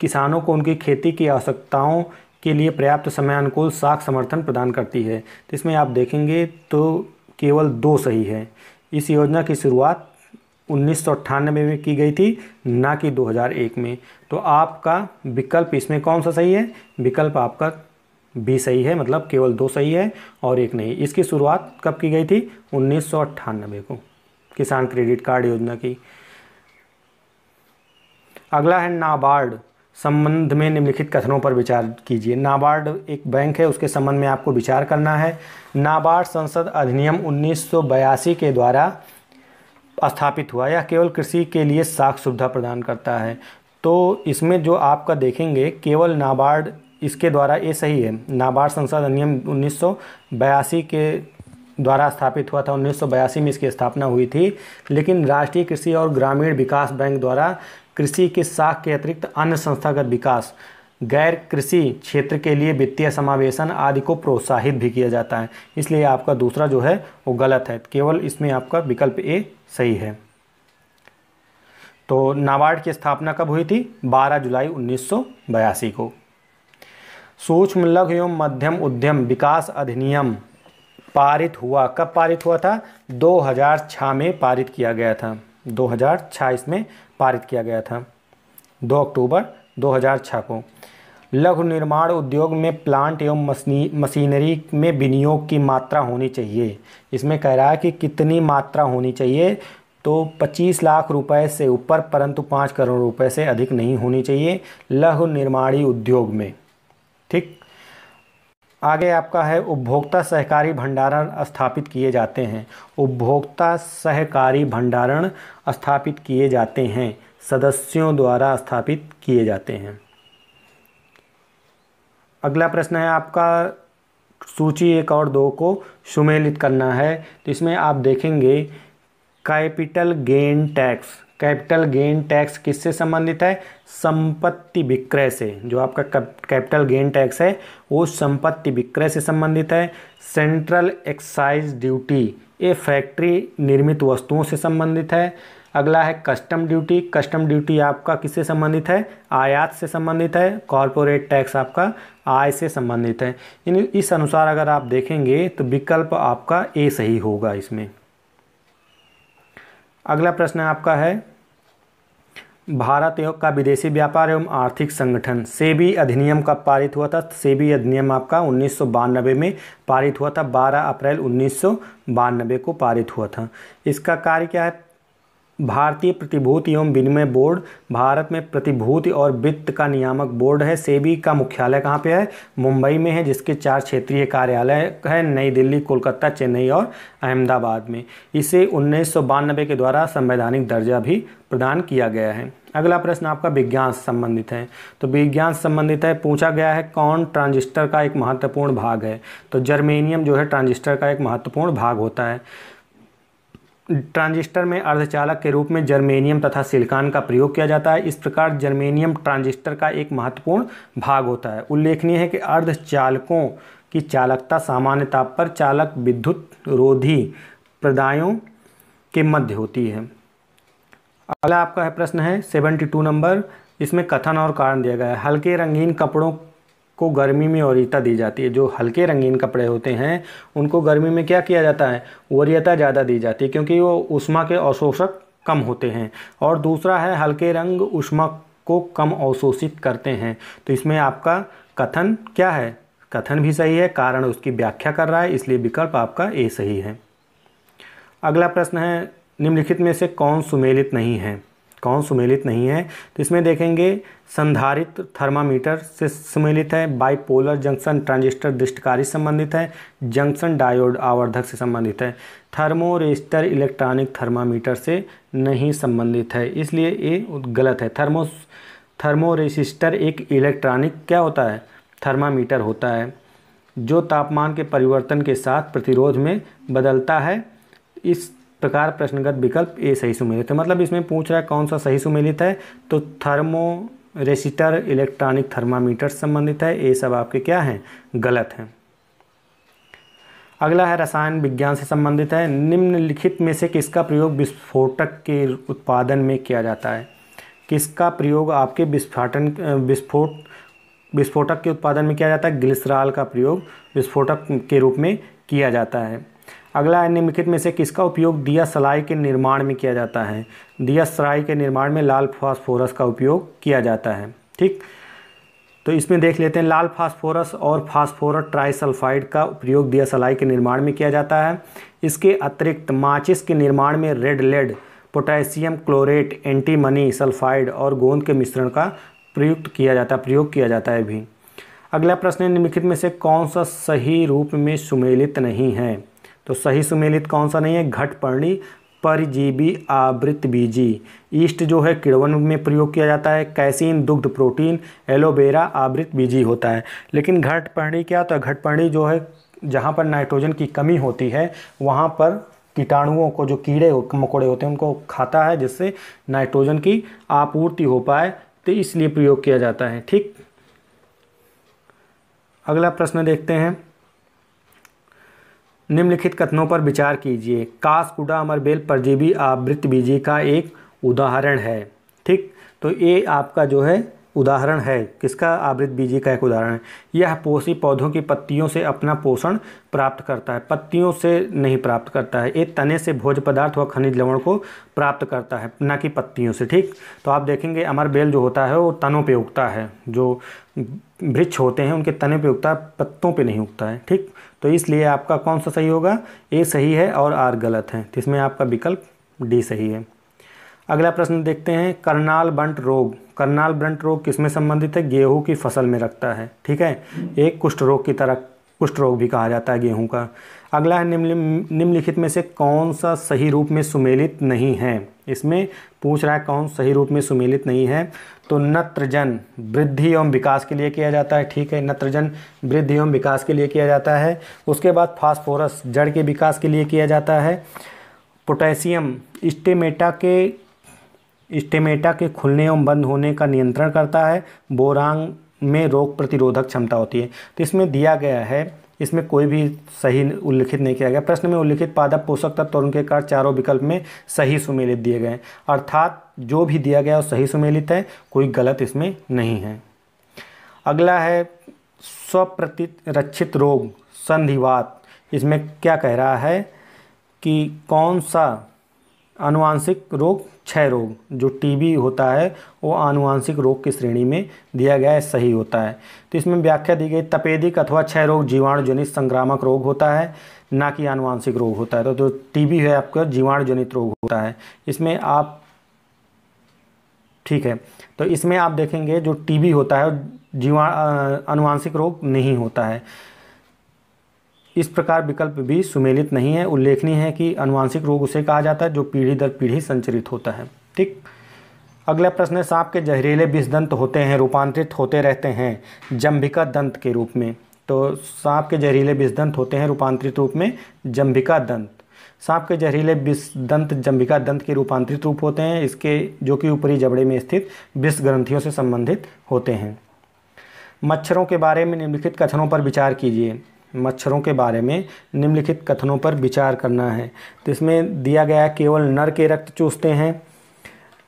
किसानों को उनकी खेती की आवश्यकताओं के लिए पर्याप्त समय अनुकूल साख समर्थन प्रदान करती है तो इसमें आप देखेंगे तो केवल दो सही है इस योजना की शुरुआत उन्नीस में की गई थी ना कि 2001 में तो आपका विकल्प इसमें कौन सा सही है विकल्प आपका बी सही है मतलब केवल दो सही है और एक नहीं इसकी शुरुआत कब की गई थी उन्नीस को किसान क्रेडिट कार्ड योजना की अगला है नाबार्ड संबंध में निम्नलिखित कथनों पर विचार कीजिए नाबार्ड एक बैंक है उसके संबंध में आपको विचार करना है नाबार्ड संसद अधिनियम उन्नीस के द्वारा स्थापित हुआ यह केवल कृषि के लिए साख सुविधा प्रदान करता है तो इसमें जो आपका देखेंगे केवल नाबार्ड इसके द्वारा ये सही है नाबार्ड संसद अधिनियम उन्नीस के द्वारा स्थापित हुआ था उन्नीस में इसकी स्थापना हुई थी लेकिन राष्ट्रीय कृषि और ग्रामीण विकास बैंक द्वारा कृषि के साख के अतिरिक्त अन्य संस्थागत विकास गैर कृषि क्षेत्र के लिए वित्तीय समावेशन आदि को प्रोत्साहित भी किया जाता है इसलिए आपका दूसरा जो है वो गलत है केवल इसमें आपका विकल्प ए सही है तो नाबार्ड की स्थापना कब हुई थी 12 जुलाई उन्नीस को सूक्ष्म लघु एवं मध्यम उद्यम विकास अधिनियम पारित हुआ कब पारित हुआ था 2006 में पारित किया गया था 2006 इसमें पारित किया गया था 2 अक्टूबर 2006 को लघु निर्माण उद्योग में प्लांट एवं मशीनरी में विनियोग की मात्रा होनी चाहिए इसमें कह रहा है कि कितनी मात्रा होनी चाहिए तो 25 लाख रुपए से ऊपर परंतु 5 करोड़ रुपए से अधिक नहीं होनी चाहिए लघु निर्माणी उद्योग में आगे आपका है उपभोक्ता सहकारी भंडारण स्थापित किए जाते हैं उपभोक्ता सहकारी भंडारण स्थापित किए जाते हैं सदस्यों द्वारा स्थापित किए जाते हैं अगला प्रश्न है आपका सूची एक और दो को सुमेलित करना है तो इसमें आप देखेंगे capital gain tax capital gain tax किससे संबंधित है संपत्ति विक्रय से जो आपका कैपिटल गेन टैक्स है वो संपत्ति विक्रय से संबंधित है सेंट्रल एक्साइज ड्यूटी ये फैक्ट्री निर्मित वस्तुओं से संबंधित है अगला है कस्टम ड्यूटी कस्टम ड्यूटी आपका किससे संबंधित है आयात से संबंधित है कॉरपोरेट टैक्स आपका आय से संबंधित है इन इस अनुसार अगर आप देखेंगे तो विकल्प आपका ए सही होगा इसमें अगला प्रश्न आपका है भारत का विदेशी व्यापार एवं आर्थिक संगठन सेबी अधिनियम कब पारित हुआ था सेबी अधिनियम आपका उन्नीस में पारित हुआ था 12 अप्रैल उन्नीस को पारित हुआ था इसका कार्य क्या है भारतीय प्रतिभूति एवं विनिमय बोर्ड भारत में प्रतिभूति और वित्त का नियामक बोर्ड है सेबी का मुख्यालय कहाँ पे है मुंबई में है जिसके चार क्षेत्रीय कार्यालय है नई दिल्ली कोलकाता चेन्नई और अहमदाबाद में इसे उन्नीस के द्वारा संवैधानिक दर्जा भी प्रदान किया गया है अगला प्रश्न आपका विज्ञान संबंधित है तो विज्ञान संबंधित है पूछा गया है कौन ट्रांजिस्टर का एक महत्वपूर्ण भाग है तो जर्मेनियम जो है ट्रांजिस्टर का एक महत्वपूर्ण भाग होता है ट्रांजिस्टर में अर्धचालक के रूप में जर्मेनियम तथा सिलिकॉन का प्रयोग किया जाता है इस प्रकार जर्मेनियम ट्रांजिस्टर का एक महत्वपूर्ण भाग होता है उल्लेखनीय है कि अर्धचालकों की चालकता सामान्य ताप पर चालक विद्युत रोधी प्रदायों के मध्य होती है अगला आपका है प्रश्न है सेवेंटी टू नंबर इसमें कथन और कारण दिया गया है हल्के रंगीन कपड़ों को गर्मी में वरीयता दी जाती है जो हल्के रंगीन कपड़े होते हैं उनको गर्मी में क्या किया जाता है वरीयता ज़्यादा दी जाती है क्योंकि वो उष्मा के अवशोषक कम होते हैं और दूसरा है हल्के रंग उष्मा को कम अवशोषित करते हैं तो इसमें आपका कथन क्या है कथन भी सही है कारण उसकी व्याख्या कर रहा है इसलिए विकल्प आपका ए सही है अगला प्रश्न है निम्नलिखित में से कौन सुमेलित नहीं है कौन सुमेलित नहीं है तो इसमें देखेंगे संधारित थर्मामीटर से सुमेलित है बाइपोलर जंक्शन ट्रांजिस्टर दृष्टकारी संबंधित है जंक्शन डायोड आवर्धक से संबंधित है थर्मोरेजिस्टर इलेक्ट्रॉनिक थर्मामीटर से नहीं संबंधित है इसलिए ये गलत है थर्मो थर्मोरेजिस्टर एक इलेक्ट्रॉनिक क्या होता है थर्मामीटर होता है जो तापमान के परिवर्तन के साथ प्रतिरोध में बदलता है इस प्रकार प्रश्नगत विकल्प ए सही सुमेलित है मतलब इसमें पूछ रहा है कौन सा सही सुमेलित है तो थर्मो रेसिटर इलेक्ट्रॉनिक थर्मामीटर संबंधित है ये सब आपके क्या हैं गलत हैं अगला है रसायन विज्ञान से संबंधित है निम्नलिखित में से किसका प्रयोग विस्फोटक के उत्पादन में किया जाता है किसका प्रयोग आपके विस्फाटन विस्फोट विस्फोटक के उत्पादन में किया जाता है ग्लिसराल का प्रयोग विस्फोटक के रूप में किया जाता है अगला है निम्नलिखित में से किसका उपयोग दिया सलाई के निर्माण में किया जाता है दिया सलाई के निर्माण में लाल फास्फोरस का उपयोग किया जाता है ठीक तो इसमें देख लेते हैं लाल फास्फोरस और फास्फोरस ट्राइसल्फाइड का उपयोग दिया सलाई के निर्माण में किया जाता है इसके अतिरिक्त माचिस के निर्माण में red lead potassium chlorate antimony sulphide और गोंद के मिश्रण का प्रयुक्त किया जाता है प्रयोग किया जाता है भी अगला प्रश्न निम्नलिखित में से कौन सा सही रूप में सुमेलित नहीं है तो सही सुमेलित कौन सा नहीं है घट पर्णी परजीवी आवृत बीजी ईस्ट जो है किड़वन में प्रयोग किया जाता है कैसीन दुग्ध प्रोटीन एलोवेरा आवृत बीजी होता है लेकिन घटपर्णी क्या होता है घटपर्णी जो है जहाँ पर नाइट्रोजन की कमी होती है वहाँ पर कीटाणुओं को जो कीड़े मकोड़े होते हैं उनको खाता है जिससे नाइट्रोजन की आपूर्ति हो पाए तो इसलिए प्रयोग किया जाता है ठीक अगला प्रश्न देखते हैं निम्नलिखित कथनों पर विचार कीजिए कासकुडा अमरबेल परजीवी आवृत्त बीजी का एक उदाहरण है ठीक तो ये आपका जो है उदाहरण है किसका आवृत बीजी का एक उदाहरण है यह पोषी पौधों की पत्तियों से अपना पोषण प्राप्त करता है पत्तियों से नहीं प्राप्त करता है ये तने से भोज पदार्थ व खनिज लवण को प्राप्त करता है ना कि पत्तियों से ठीक तो आप देखेंगे अमर बेल जो होता है वो तनों पे उगता है जो वृक्ष होते हैं उनके तने पे उगता है पत्तों पे नहीं उगता है ठीक तो इसलिए आपका कौन सा सही होगा ए सही है और आर गलत है तो इसमें आपका विकल्प डी सही है अगला प्रश्न देखते हैं करनाल बंट रोग करनाल बंट रोग किसमें संबंधित है गेहूं की फसल में रखता है ठीक है एक कुष्ठ रोग की तरह कुष्ठ रोग भी कहा जाता है गेहूं का अगला है निम्नलिखित में से कौन सा सही रूप में सुमेलित नहीं है इसमें पूछ रहा है कौन सही रूप में सुमेलित नहीं है तो नत्रजन वृद्धि एवं विकास के लिए किया जाता है ठीक है नत्रजन वृद्धि एवं विकास के लिए किया जाता है उसके बाद फास्फोरस जड़ के विकास के लिए किया जाता है पोटेशियम स्टेमेटा के स्टेमेटा के खुलने एवं बंद होने का नियंत्रण करता है बोरांग में रोग प्रतिरोधक क्षमता होती है तो इसमें दिया गया है इसमें कोई भी सही उल्लिखित नहीं किया गया प्रश्न में उल्लिखित पादप पोषक तत्व और उनके कारण चारों विकल्प में सही सुमेलित दिए गए अर्थात जो भी दिया गया वो सही सुमेलित है कोई गलत इसमें नहीं है अगला है स्वप्रतिरक्षित रोग संधिवात इसमें क्या कह रहा है कि कौन सा अनुवांशिक रोग क्षय रोग जो टीबी होता है वो अनुवांशिक रोग की श्रेणी में दिया गया है सही होता है तो इसमें व्याख्या दी गई तपेदिक अथवा क्षय रोग जीवाणुजनित संक्रामक रोग होता है ना कि अनुवांशिक रोग होता है तो जो टीबी है आपका जीवाणुजनित रोग होता है इसमें आप ठीक है तो इसमें आप देखेंगे जो टीबी होता है जीवाणु अनुवांशिक रोग नहीं होता है इस प्रकार विकल्प भी सुमेलित नहीं है उल्लेखनीय है कि अनुवांशिक रोग उसे कहा जाता है जो पीढ़ी दर पीढ़ी संचरित होता है ठीक अगला प्रश्न है सांप के जहरीले विष दंत होते हैं रूपांतरित होते रहते हैं जम्भिका दंत के रूप में तो सांप के जहरीले विष दंत होते हैं रूपांतरित रूप में जम्भिका दंत सांप के जहरीले विष दंत जम्भिका दंत के रूपांतरित रूप होते हैं इसके जो कि ऊपरी जबड़े में स्थित विष ग्रंथियों से संबंधित होते हैं मच्छरों के बारे में निम्नलिखित कथनों पर विचार कीजिए मच्छरों के बारे में निम्नलिखित कथनों पर विचार करना है तो इसमें दिया गया केवल नर के रक्त चूसते हैं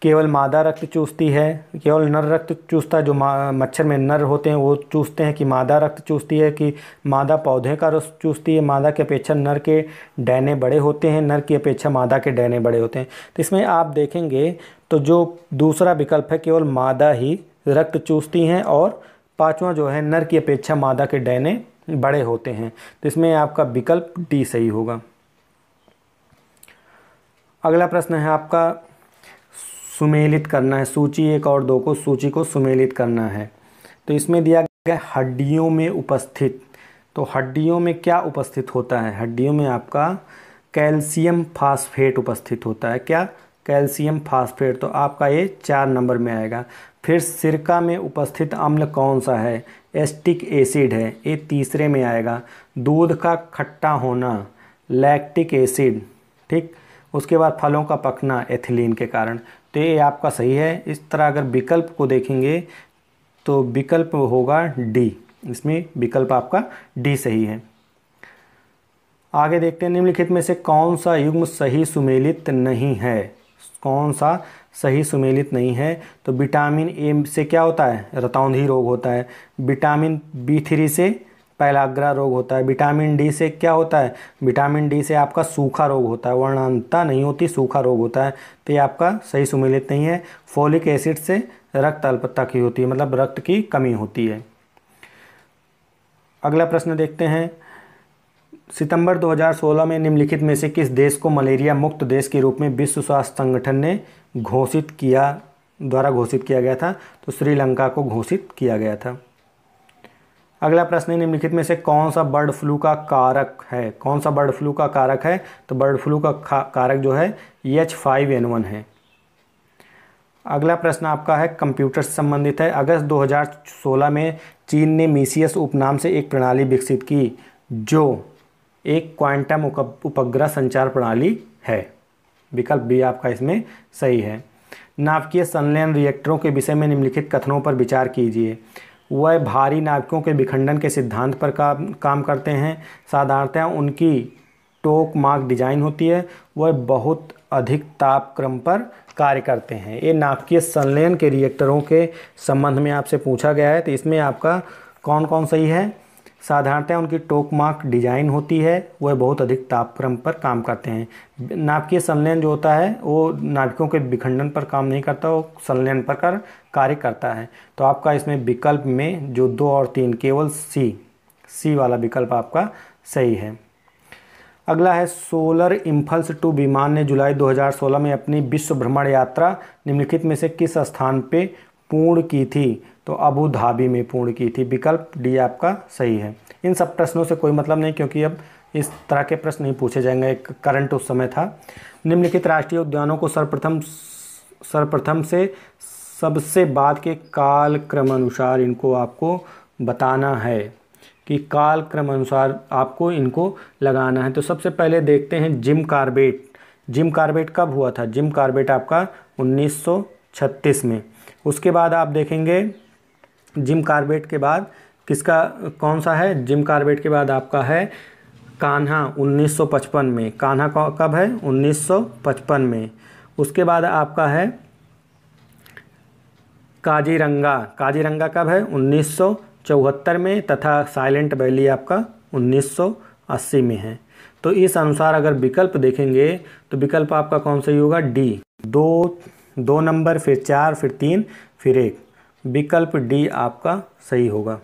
केवल मादा रक्त चूसती है केवल नर रक्त चूसता जो मच्छर में नर होते हैं वो चूसते हैं कि मादा रक्त चूसती है कि मादा पौधे का रस चूसती है मादा की अपेक्षा नर के डैने बड़े होते हैं नर की अपेक्षा मादा के डैने बड़े होते हैं तो इसमें आप देखेंगे तो जो दूसरा विकल्प है केवल मादा ही रक्त चूसती हैं और पाँचवा जो है नर की अपेक्षा मादा के डैने बड़े होते हैं तो इसमें आपका विकल्प डी सही होगा अगला प्रश्न है आपका सुमेलित करना है सूची एक और दो को सूची को सुमेलित करना है तो इसमें दिया गया हड्डियों में उपस्थित तो हड्डियों में क्या उपस्थित होता है हड्डियों में आपका कैल्शियम फास्फेट उपस्थित होता है क्या कैल्शियम फास्फेट तो आपका ये चार नंबर में आएगा फिर सिरका में उपस्थित अम्ल कौन सा है एस्टिक एसिड है ये तीसरे में आएगा दूध का खट्टा होना लैक्टिक एसिड ठीक उसके बाद फलों का पकना एथिलीन के कारण तो ये आपका सही है इस तरह अगर विकल्प को देखेंगे तो विकल्प होगा डी इसमें विकल्प आपका डी सही है आगे देखते हैं निम्नलिखित में से कौन सा युग्म सही सुमेलित नहीं है कौन सा सही सुमेलित नहीं है तो विटामिन ए से क्या होता है रतौंधी रोग होता है विटामिन बी थ्री से पैलाग्रा रोग होता है विटामिन डी से क्या होता है विटामिन डी से आपका सूखा रोग होता है वर्णांता नहीं होती सूखा रोग होता है तो ये आपका सही सुमेलित नहीं है फोलिक एसिड से रक्त अल्पत्ता की होती है मतलब रक्त की कमी होती है अगला प्रश्न देखते हैं सितंबर 2016 में निम्नलिखित में से किस देश को मलेरिया मुक्त देश के रूप में विश्व स्वास्थ्य संगठन ने घोषित किया द्वारा घोषित किया गया था तो श्रीलंका को घोषित किया गया था अगला प्रश्न निम्नलिखित में से कौन सा बर्ड फ्लू का कारक है कौन सा बर्ड फ्लू का कारक है तो बर्ड फ्लू का कारक जो है एच फाइव एन वन है अगला प्रश्न आपका है कंप्यूटर से संबंधित है अगस्त 2016 में चीन ने मीसीएस उपनाम से एक प्रणाली विकसित की जो एक क्वांटम उपग्रह संचार प्रणाली है विकल्प भी आपका इसमें सही है नाभिकीय संलयन रिएक्टरों के विषय में निम्नलिखित कथनों पर विचार कीजिए वह भारी नाभिकों के विखंडन के सिद्धांत पर का, काम करते हैं साधारणतः उनकी टोक मार्क डिजाइन होती है वह बहुत अधिक ताप क्रम पर कार्य करते हैं ये नाभिकीय संलयन के रिएक्टरों के संबंध में आपसे पूछा गया है तो इसमें आपका कौन कौन सही है साधारणतः उनकी टोक मार्क डिजाइन होती है वह बहुत अधिक तापक्रम पर काम करते हैं नाभिकीय संलयन जो होता है वो नाभिकों के विखंडन पर काम नहीं करता वो संलयन पर कर कार्य करता है तो आपका इसमें विकल्प में जो दो और तीन केवल सी सी वाला विकल्प आपका सही है अगला है सोलर इम्फल्स टू विमान ने जुलाई 2016 में अपनी विश्व भ्रमण यात्रा निम्नलिखित में से किस स्थान पे पूर्ण की थी तो अबू धाबी में पूर्ण की थी विकल्प डी आपका सही है इन सब प्रश्नों से कोई मतलब नहीं क्योंकि अब इस तरह के प्रश्न नहीं पूछे जाएंगे एक करंट उस समय था निम्नलिखित राष्ट्रीय उद्यानों को सर्वप्रथम सर्वप्रथम से सबसे बाद के काल क्रम अनुसार इनको आपको बताना है कि काल क्रम अनुसार आपको इनको लगाना है तो सबसे पहले देखते हैं जिम कार्बेट जिम कार्बेट कब हुआ था जिम कार्बेट आपका 1936 में उसके बाद आप देखेंगे जिम कार्बेट के बाद किसका कौन सा है जिम कार्बेट के बाद आपका है कान्हा 1955 में कान्हा कब है 1955 में उसके बाद आपका है काजीरंगा काजीरंगा कब है 1974 में तथा साइलेंट वैली आपका 1980 में है तो इस अनुसार अगर विकल्प देखेंगे तो विकल्प आपका कौन सा ही होगा डी दो दो नंबर फिर चार फिर तीन फिर एक विकल्प डी आपका सही होगा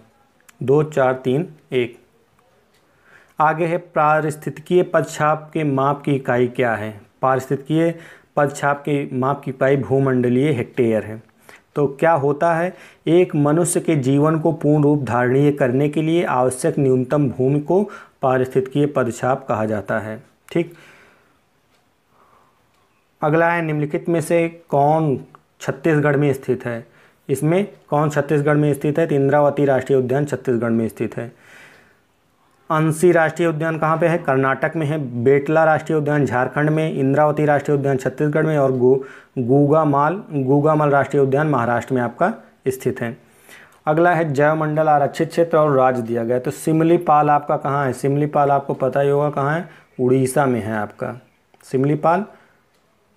दो चार तीन एक आगे है पारिस्थितिकीय पदछाप के माप की इकाई क्या है पारिस्थितिकीय पदछाप के माप की इकाई भूमंडलीय हेक्टेयर है तो क्या होता है एक मनुष्य के जीवन को पूर्ण रूप धारणीय करने के लिए आवश्यक न्यूनतम भूमि को पारिस्थितिकीय पदछाप कहा जाता है ठीक अगला है निम्नलिखित में से कौन छत्तीसगढ़ में स्थित है इसमें कौन छत्तीसगढ़ में स्थित है तो इंद्रावती राष्ट्रीय उद्यान छत्तीसगढ़ में स्थित है अंसी राष्ट्रीय उद्यान कहाँ पे है कर्नाटक में है बेटला राष्ट्रीय उद्यान झारखंड में इंद्रावती राष्ट्रीय उद्यान छत्तीसगढ़ में और गो गूगामाल गूगामाल राष्ट्रीय उद्यान महाराष्ट्र में आपका स्थित है अगला है जयमंडल आरक्षित क्षेत्र और राज्य दिया गया तो सिमलीपाल आपका कहाँ है सिमलीपाल आपको पता ही होगा कहाँ है उड़ीसा में है आपका सिमलीपाल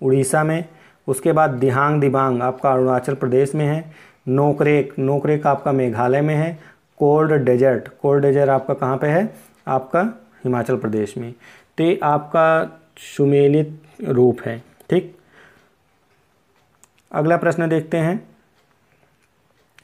उड़ीसा में उसके बाद दिहांग दिबांग आपका अरुणाचल प्रदेश में है नोकरेक नोकरेक आपका मेघालय में है कोल्ड डेजर्ट कोल्ड डेजर्ट आपका कहाँ पे है आपका हिमाचल प्रदेश में तो ये आपका सुमेलित रूप है ठीक अगला प्रश्न देखते हैं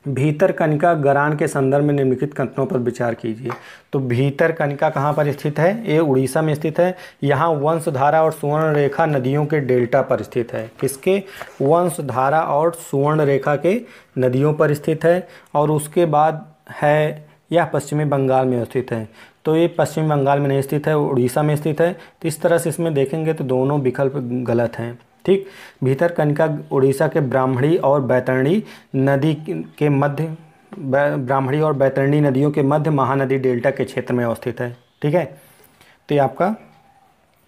भीतर कनिका गरान के संदर्भ में निम्नलिखित कथनों पर विचार कीजिए तो भीतर कनिका कहाँ पर स्थित है ये उड़ीसा में स्थित है यहाँ वंशधारा और सुवर्ण रेखा नदियों के डेल्टा पर स्थित है किसके वंशधारा और सुवर्ण रेखा के नदियों पर स्थित है और उसके बाद है यह पश्चिमी बंगाल में स्थित है तो ये पश्चिम बंगाल में नहीं स्थित है उड़ीसा में स्थित है तो इस तरह से इसमें देखेंगे तो दोनों विकल्प गलत हैं ठीक भीतर कनिका उड़ीसा के ब्राह्मणी और बैतरणी नदी के मध्य ब्राह्मणी और बैतरणी नदियों के मध्य महानदी डेल्टा के क्षेत्र में अवस्थित है ठीक है तो ये आपका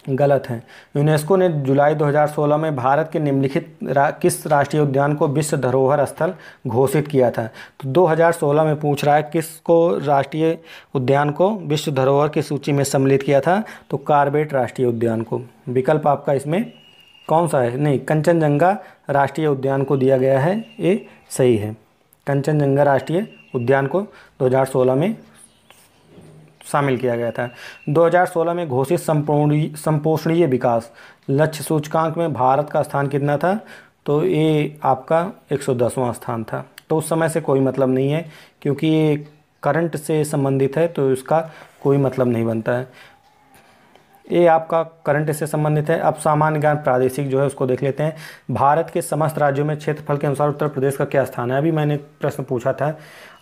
गलत है यूनेस्को ने जुलाई 2016 में भारत के निम्नलिखित रा, किस राष्ट्रीय उद्यान को विश्व धरोहर स्थल घोषित किया था तो 2016 में पूछ रहा है किसको राष्ट्रीय उद्यान को विश्व धरोहर की सूची में सम्मिलित किया था तो कार्बेट राष्ट्रीय उद्यान को विकल्प आपका इसमें कौन सा है नहीं कंचनजंगा राष्ट्रीय उद्यान को दिया गया है ये सही है कंचनजंगा राष्ट्रीय उद्यान को 2016 में शामिल किया गया था 2016 में घोषित संपूर्ण संपोषणीय विकास लक्ष्य सूचकांक में भारत का स्थान कितना था तो ये आपका 110वां स्थान था तो उस समय से कोई मतलब नहीं है क्योंकि ये करंट से संबंधित है तो इसका कोई मतलब नहीं बनता है ये आपका करंट से संबंधित है अब सामान्य ज्ञान प्रादेशिक जो है उसको देख लेते हैं भारत के समस्त राज्यों में क्षेत्रफल के अनुसार उत्तर प्रदेश का क्या स्थान है अभी मैंने प्रश्न पूछा था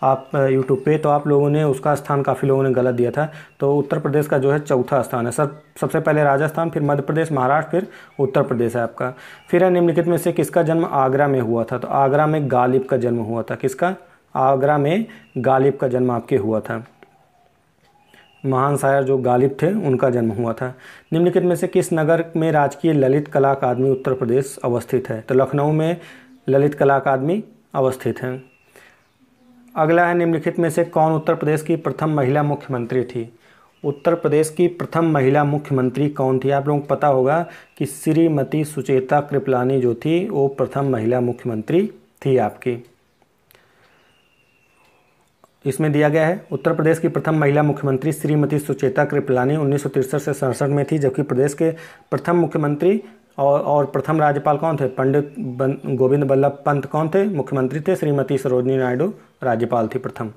आप यूट्यूब पे तो आप लोगों ने उसका स्थान काफ़ी लोगों ने गलत दिया था तो उत्तर प्रदेश का जो है चौथा स्थान है सर सबसे पहले राजस्थान फिर मध्य प्रदेश महाराष्ट्र फिर उत्तर प्रदेश है आपका फिर है निम्नलिखित में से किसका जन्म आगरा में हुआ था तो आगरा में गालिब का जन्म हुआ था किसका आगरा में गालिब का जन्म आपके हुआ था महान शायर जो गालिब थे उनका जन्म हुआ था निम्नलिखित में से किस नगर में राजकीय ललित कला अकादमी उत्तर प्रदेश अवस्थित है तो लखनऊ में ललित कला अकादमी अवस्थित है अगला है निम्नलिखित में से कौन उत्तर प्रदेश की प्रथम महिला मुख्यमंत्री थी उत्तर प्रदेश की प्रथम महिला मुख्यमंत्री कौन थी आप लोगों को पता होगा कि श्रीमती सुचेता कृपलानी जो थी वो प्रथम महिला मुख्यमंत्री थी आपकी इसमें दिया गया है उत्तर प्रदेश की प्रथम महिला मुख्यमंत्री श्रीमती सुचेता कृपलानी उन्नीस से सड़सठ में थी जबकि प्रदेश के प्रथम मुख्यमंत्री और और प्रथम राज्यपाल कौन थे पंडित गोविंद बल्लभ पंत कौन थे मुख्यमंत्री थे श्रीमती सरोजनी नायडू राज्यपाल थी प्रथम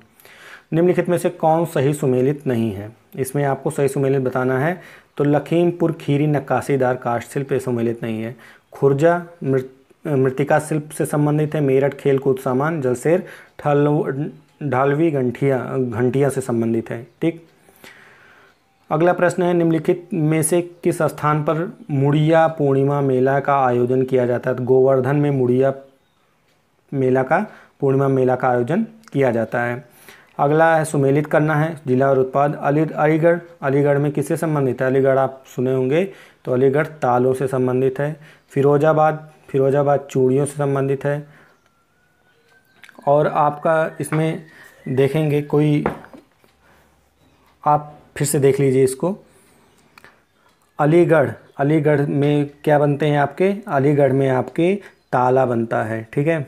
निम्नलिखित में से कौन सही सुमेलित नहीं है इसमें आपको सही सुमेलित बताना है तो लखीमपुर खीरी नक्काशीदार काष्ठ शिल्प सुमेलित नहीं है खुर्जा मृतिका शिल्प से संबंधित है मेरठ खेलकूद सामान जलसेर ठल ढालवी घंटिया घंटिया से संबंधित है ठीक अगला प्रश्न है निम्नलिखित में से किस स्थान पर मुड़िया पूर्णिमा मेला का आयोजन किया जाता है तो गोवर्धन में मुड़िया मेला का पूर्णिमा मेला का आयोजन किया जाता है अगला है सुमेलित करना है जिला और उत्पाद अली अलीगढ़ अलीगढ़ में किससे संबंधित है अलीगढ़ आप सुने होंगे तो अलीगढ़ तालों से संबंधित है फिरोजाबाद फिरोजाबाद चूड़ियों से संबंधित है और आपका इसमें देखेंगे कोई आप फिर से देख लीजिए इसको अलीगढ़ अलीगढ़ में क्या बनते हैं आपके अलीगढ़ में आपके ताला बनता है ठीक है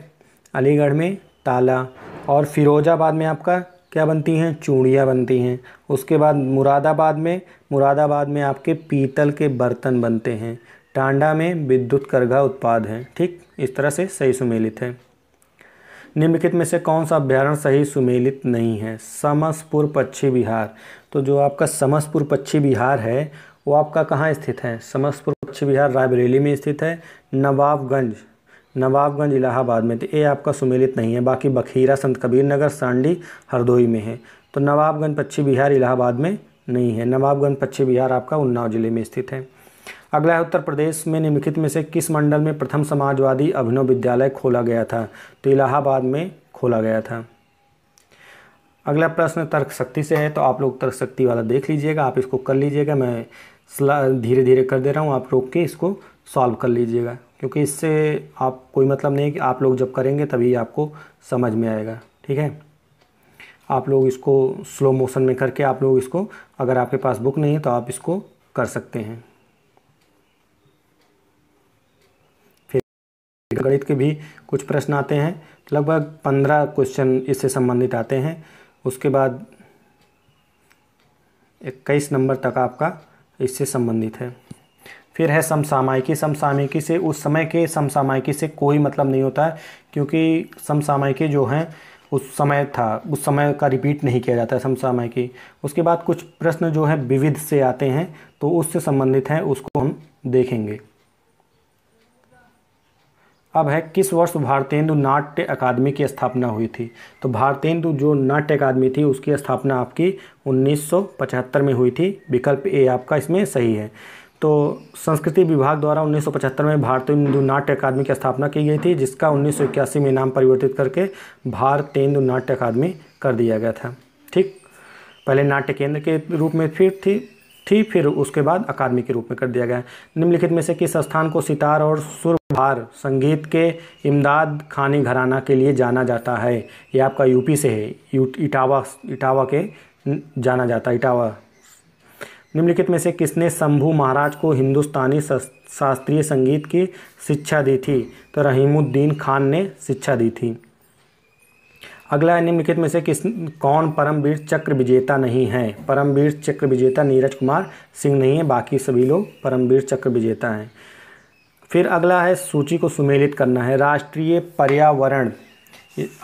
अलीगढ़ में ताला और फिरोजाबाद में आपका क्या बनती हैं चूड़ियाँ बनती हैं उसके बाद मुरादाबाद में मुरादाबाद में आपके पीतल के बर्तन बनते हैं टांडा में विद्युत करघा उत्पाद हैं ठीक इस तरह से सही सुमेलित है निम्नलिखित में से कौन सा अभ्यारण्य सही सुमेलित नहीं है समसपुर पक्षी विहार तो जो आपका समसपुर पक्षी विहार है वो आपका कहाँ स्थित है समसपुर पक्षी विहार रायबरेली में स्थित है नवाबगंज नवाबगंज इलाहाबाद में तो ये आपका सुमेलित नहीं है बाकी बखीरा संत कबीर नगर सांडी हरदोई में है तो नवाबगंज पक्षी विहार इलाहाबाद में नहीं है नवाबगंज पक्षी विहार आपका उन्नाव जिले में स्थित है अगला है उत्तर प्रदेश में निम्नलिखित में से किस मंडल में प्रथम समाजवादी अभिनव विद्यालय खोला गया था तो इलाहाबाद में खोला गया था अगला प्रश्न तर्क शक्ति से है तो आप लोग तर्क शक्ति वाला देख लीजिएगा आप इसको कर लीजिएगा मैं धीरे धीरे कर दे रहा हूँ आप रोक के इसको सॉल्व कर लीजिएगा क्योंकि इससे आप कोई मतलब नहीं कि आप लोग जब करेंगे तभी आपको समझ में आएगा ठीक है आप लोग इसको स्लो मोशन में करके आप लोग इसको अगर आपके पास बुक नहीं है तो आप इसको कर सकते हैं गणित के भी कुछ प्रश्न आते हैं लगभग पंद्रह क्वेश्चन इससे संबंधित आते हैं उसके बाद इक्कीस नंबर तक आपका इससे संबंधित है फिर है समसामायिकी समसामयिकी से उस समय के समसामायिकी से कोई मतलब नहीं होता है क्योंकि समसामायिकी जो हैं उस समय था उस समय का रिपीट नहीं किया जाता है समसामायिकी उसके बाद कुछ प्रश्न जो है विविध से आते हैं तो उससे संबंधित हैं उसको हम देखेंगे अब है किस वर्ष भारतेंदु नाट्य अकादमी की स्थापना हुई थी तो भारतेंदु जो नाट्य अकादमी थी उसकी स्थापना आपकी 1975 में हुई थी विकल्प ए आपका इसमें सही है तो संस्कृति विभाग द्वारा 1975 में भारतेंदु नाट्य अकादमी की स्थापना की गई थी जिसका उन्नीस में नाम परिवर्तित करके भारतेंदु नाट्य अकादमी कर दिया गया था ठीक पहले नाट्य केंद्र के रूप में फिर थी थी फिर उसके बाद अकादमी के रूप में कर दिया गया निम्नलिखित में से किस स्थान को सितार और सुर लोहार संगीत के इमदाद खानी घराना के लिए जाना जाता है ये आपका यूपी से है इटावा इटावा के जाना जाता है इटावा निम्नलिखित में से किसने शंभू महाराज को हिंदुस्तानी शास्त्रीय संगीत की शिक्षा दी थी तो रहीमुद्दीन खान ने शिक्षा दी थी अगला निम्नलिखित में से किस कौन परमवीर चक्र विजेता नहीं है परमवीर चक्र विजेता नीरज कुमार सिंह नहीं है बाकी सभी लोग परमवीर चक्र विजेता हैं फिर अगला है सूची को सुमेलित करना है राष्ट्रीय पर्यावरण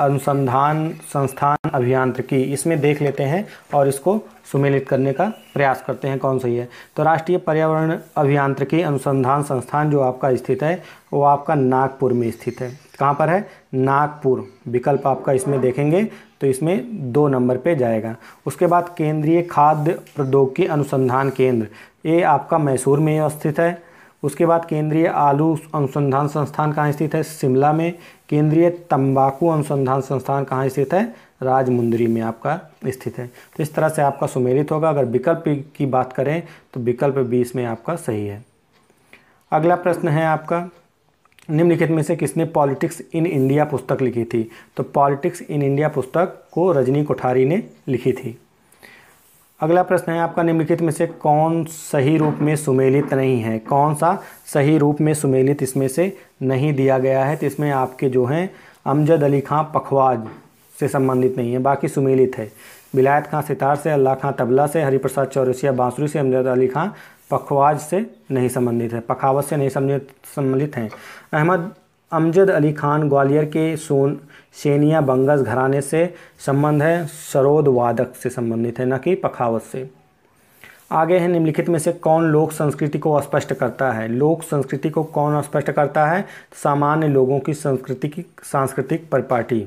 अनुसंधान संस्थान अभियांत्रिकी इसमें देख लेते हैं और इसको सुमेलित करने का प्रयास करते हैं कौन सही है तो राष्ट्रीय पर्यावरण अभियांत्रिकी अनुसंधान संस्थान जो आपका स्थित है वो आपका नागपुर में स्थित है कहाँ पर है नागपुर विकल्प आपका इसमें देखेंगे तो इसमें दो नंबर पे जाएगा उसके बाद केंद्रीय खाद्य प्रौद्योगिकी अनुसंधान केंद्र ये आपका मैसूर में स्थित है उसके बाद केंद्रीय आलू अनुसंधान संस्थान कहाँ स्थित है शिमला में केंद्रीय तंबाकू अनुसंधान संस्थान कहाँ स्थित है राजमुंदरी में आपका स्थित है तो इस तरह से आपका सुमेलित होगा अगर विकल्प की बात करें तो विकल्प बीस में आपका सही है अगला प्रश्न है आपका निम्नलिखित में से किसने पॉलिटिक्स इन इंडिया पुस्तक लिखी थी तो पॉलिटिक्स इन इंडिया पुस्तक को रजनी कोठारी ने लिखी थी अगला प्रश्न है आपका निम्नलिखित में से कौन सही रूप में सुमेलित नहीं है कौन सा सही रूप में सुमेलित इसमें से नहीं दिया गया है तो इसमें आपके जो हैं अमजद अली खां पखवाज से संबंधित नहीं है बाकी सुमेलित है विलायत खां सितार से अल्लाह खां तबला से हरिप्रसाद चौरसिया बांसुरी से अमजद अली खां पखवाज से नहीं संबंधित है पखावत से नहीं संबंधित हैं अहमद अमजद अली खान ग्वालियर के सोन सेनिया बंगस घराने से संबंध है सरोद वादक से संबंधित है न कि पखावत से आगे है निम्नलिखित में से कौन लोक संस्कृति को स्पष्ट करता है लोक संस्कृति को कौन स्पष्ट करता है सामान्य लोगों की संस्कृति की सांस्कृतिक परिपाटी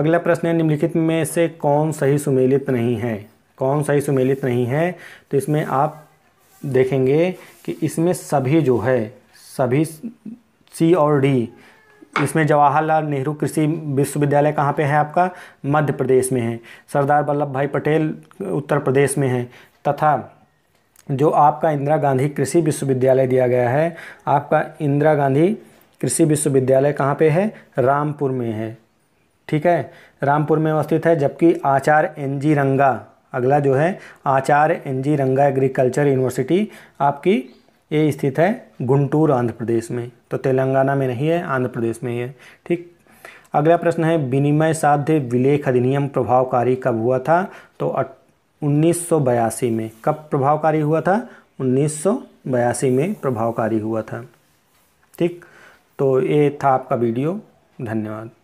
अगला प्रश्न है निम्नलिखित में से कौन सही सुमेलित नहीं है कौन सही सुमेलित नहीं है तो इसमें आप देखेंगे कि इसमें सभी जो है सभी सी और डी इसमें जवाहरलाल नेहरू कृषि विश्वविद्यालय कहाँ पे है आपका मध्य प्रदेश में है सरदार वल्लभ भाई पटेल उत्तर प्रदेश में है तथा जो आपका इंदिरा गांधी कृषि विश्वविद्यालय दिया गया है आपका इंदिरा गांधी कृषि विश्वविद्यालय कहाँ पे है रामपुर में है ठीक है रामपुर में अवस्थित है जबकि आचार्य एन जी रंगा अगला जो है आचार्य एन जी रंगा एग्रीकल्चर यूनिवर्सिटी आपकी ये स्थित है गुंटूर आंध्र प्रदेश में तो तेलंगाना में नहीं है आंध्र प्रदेश में ही है ठीक अगला प्रश्न है विनिमय साध्य विलेख अधिनियम प्रभावकारी कब हुआ था तो उन्नीस में कब प्रभावकारी हुआ था उन्नीस में प्रभावकारी हुआ था ठीक तो ये था आपका वीडियो धन्यवाद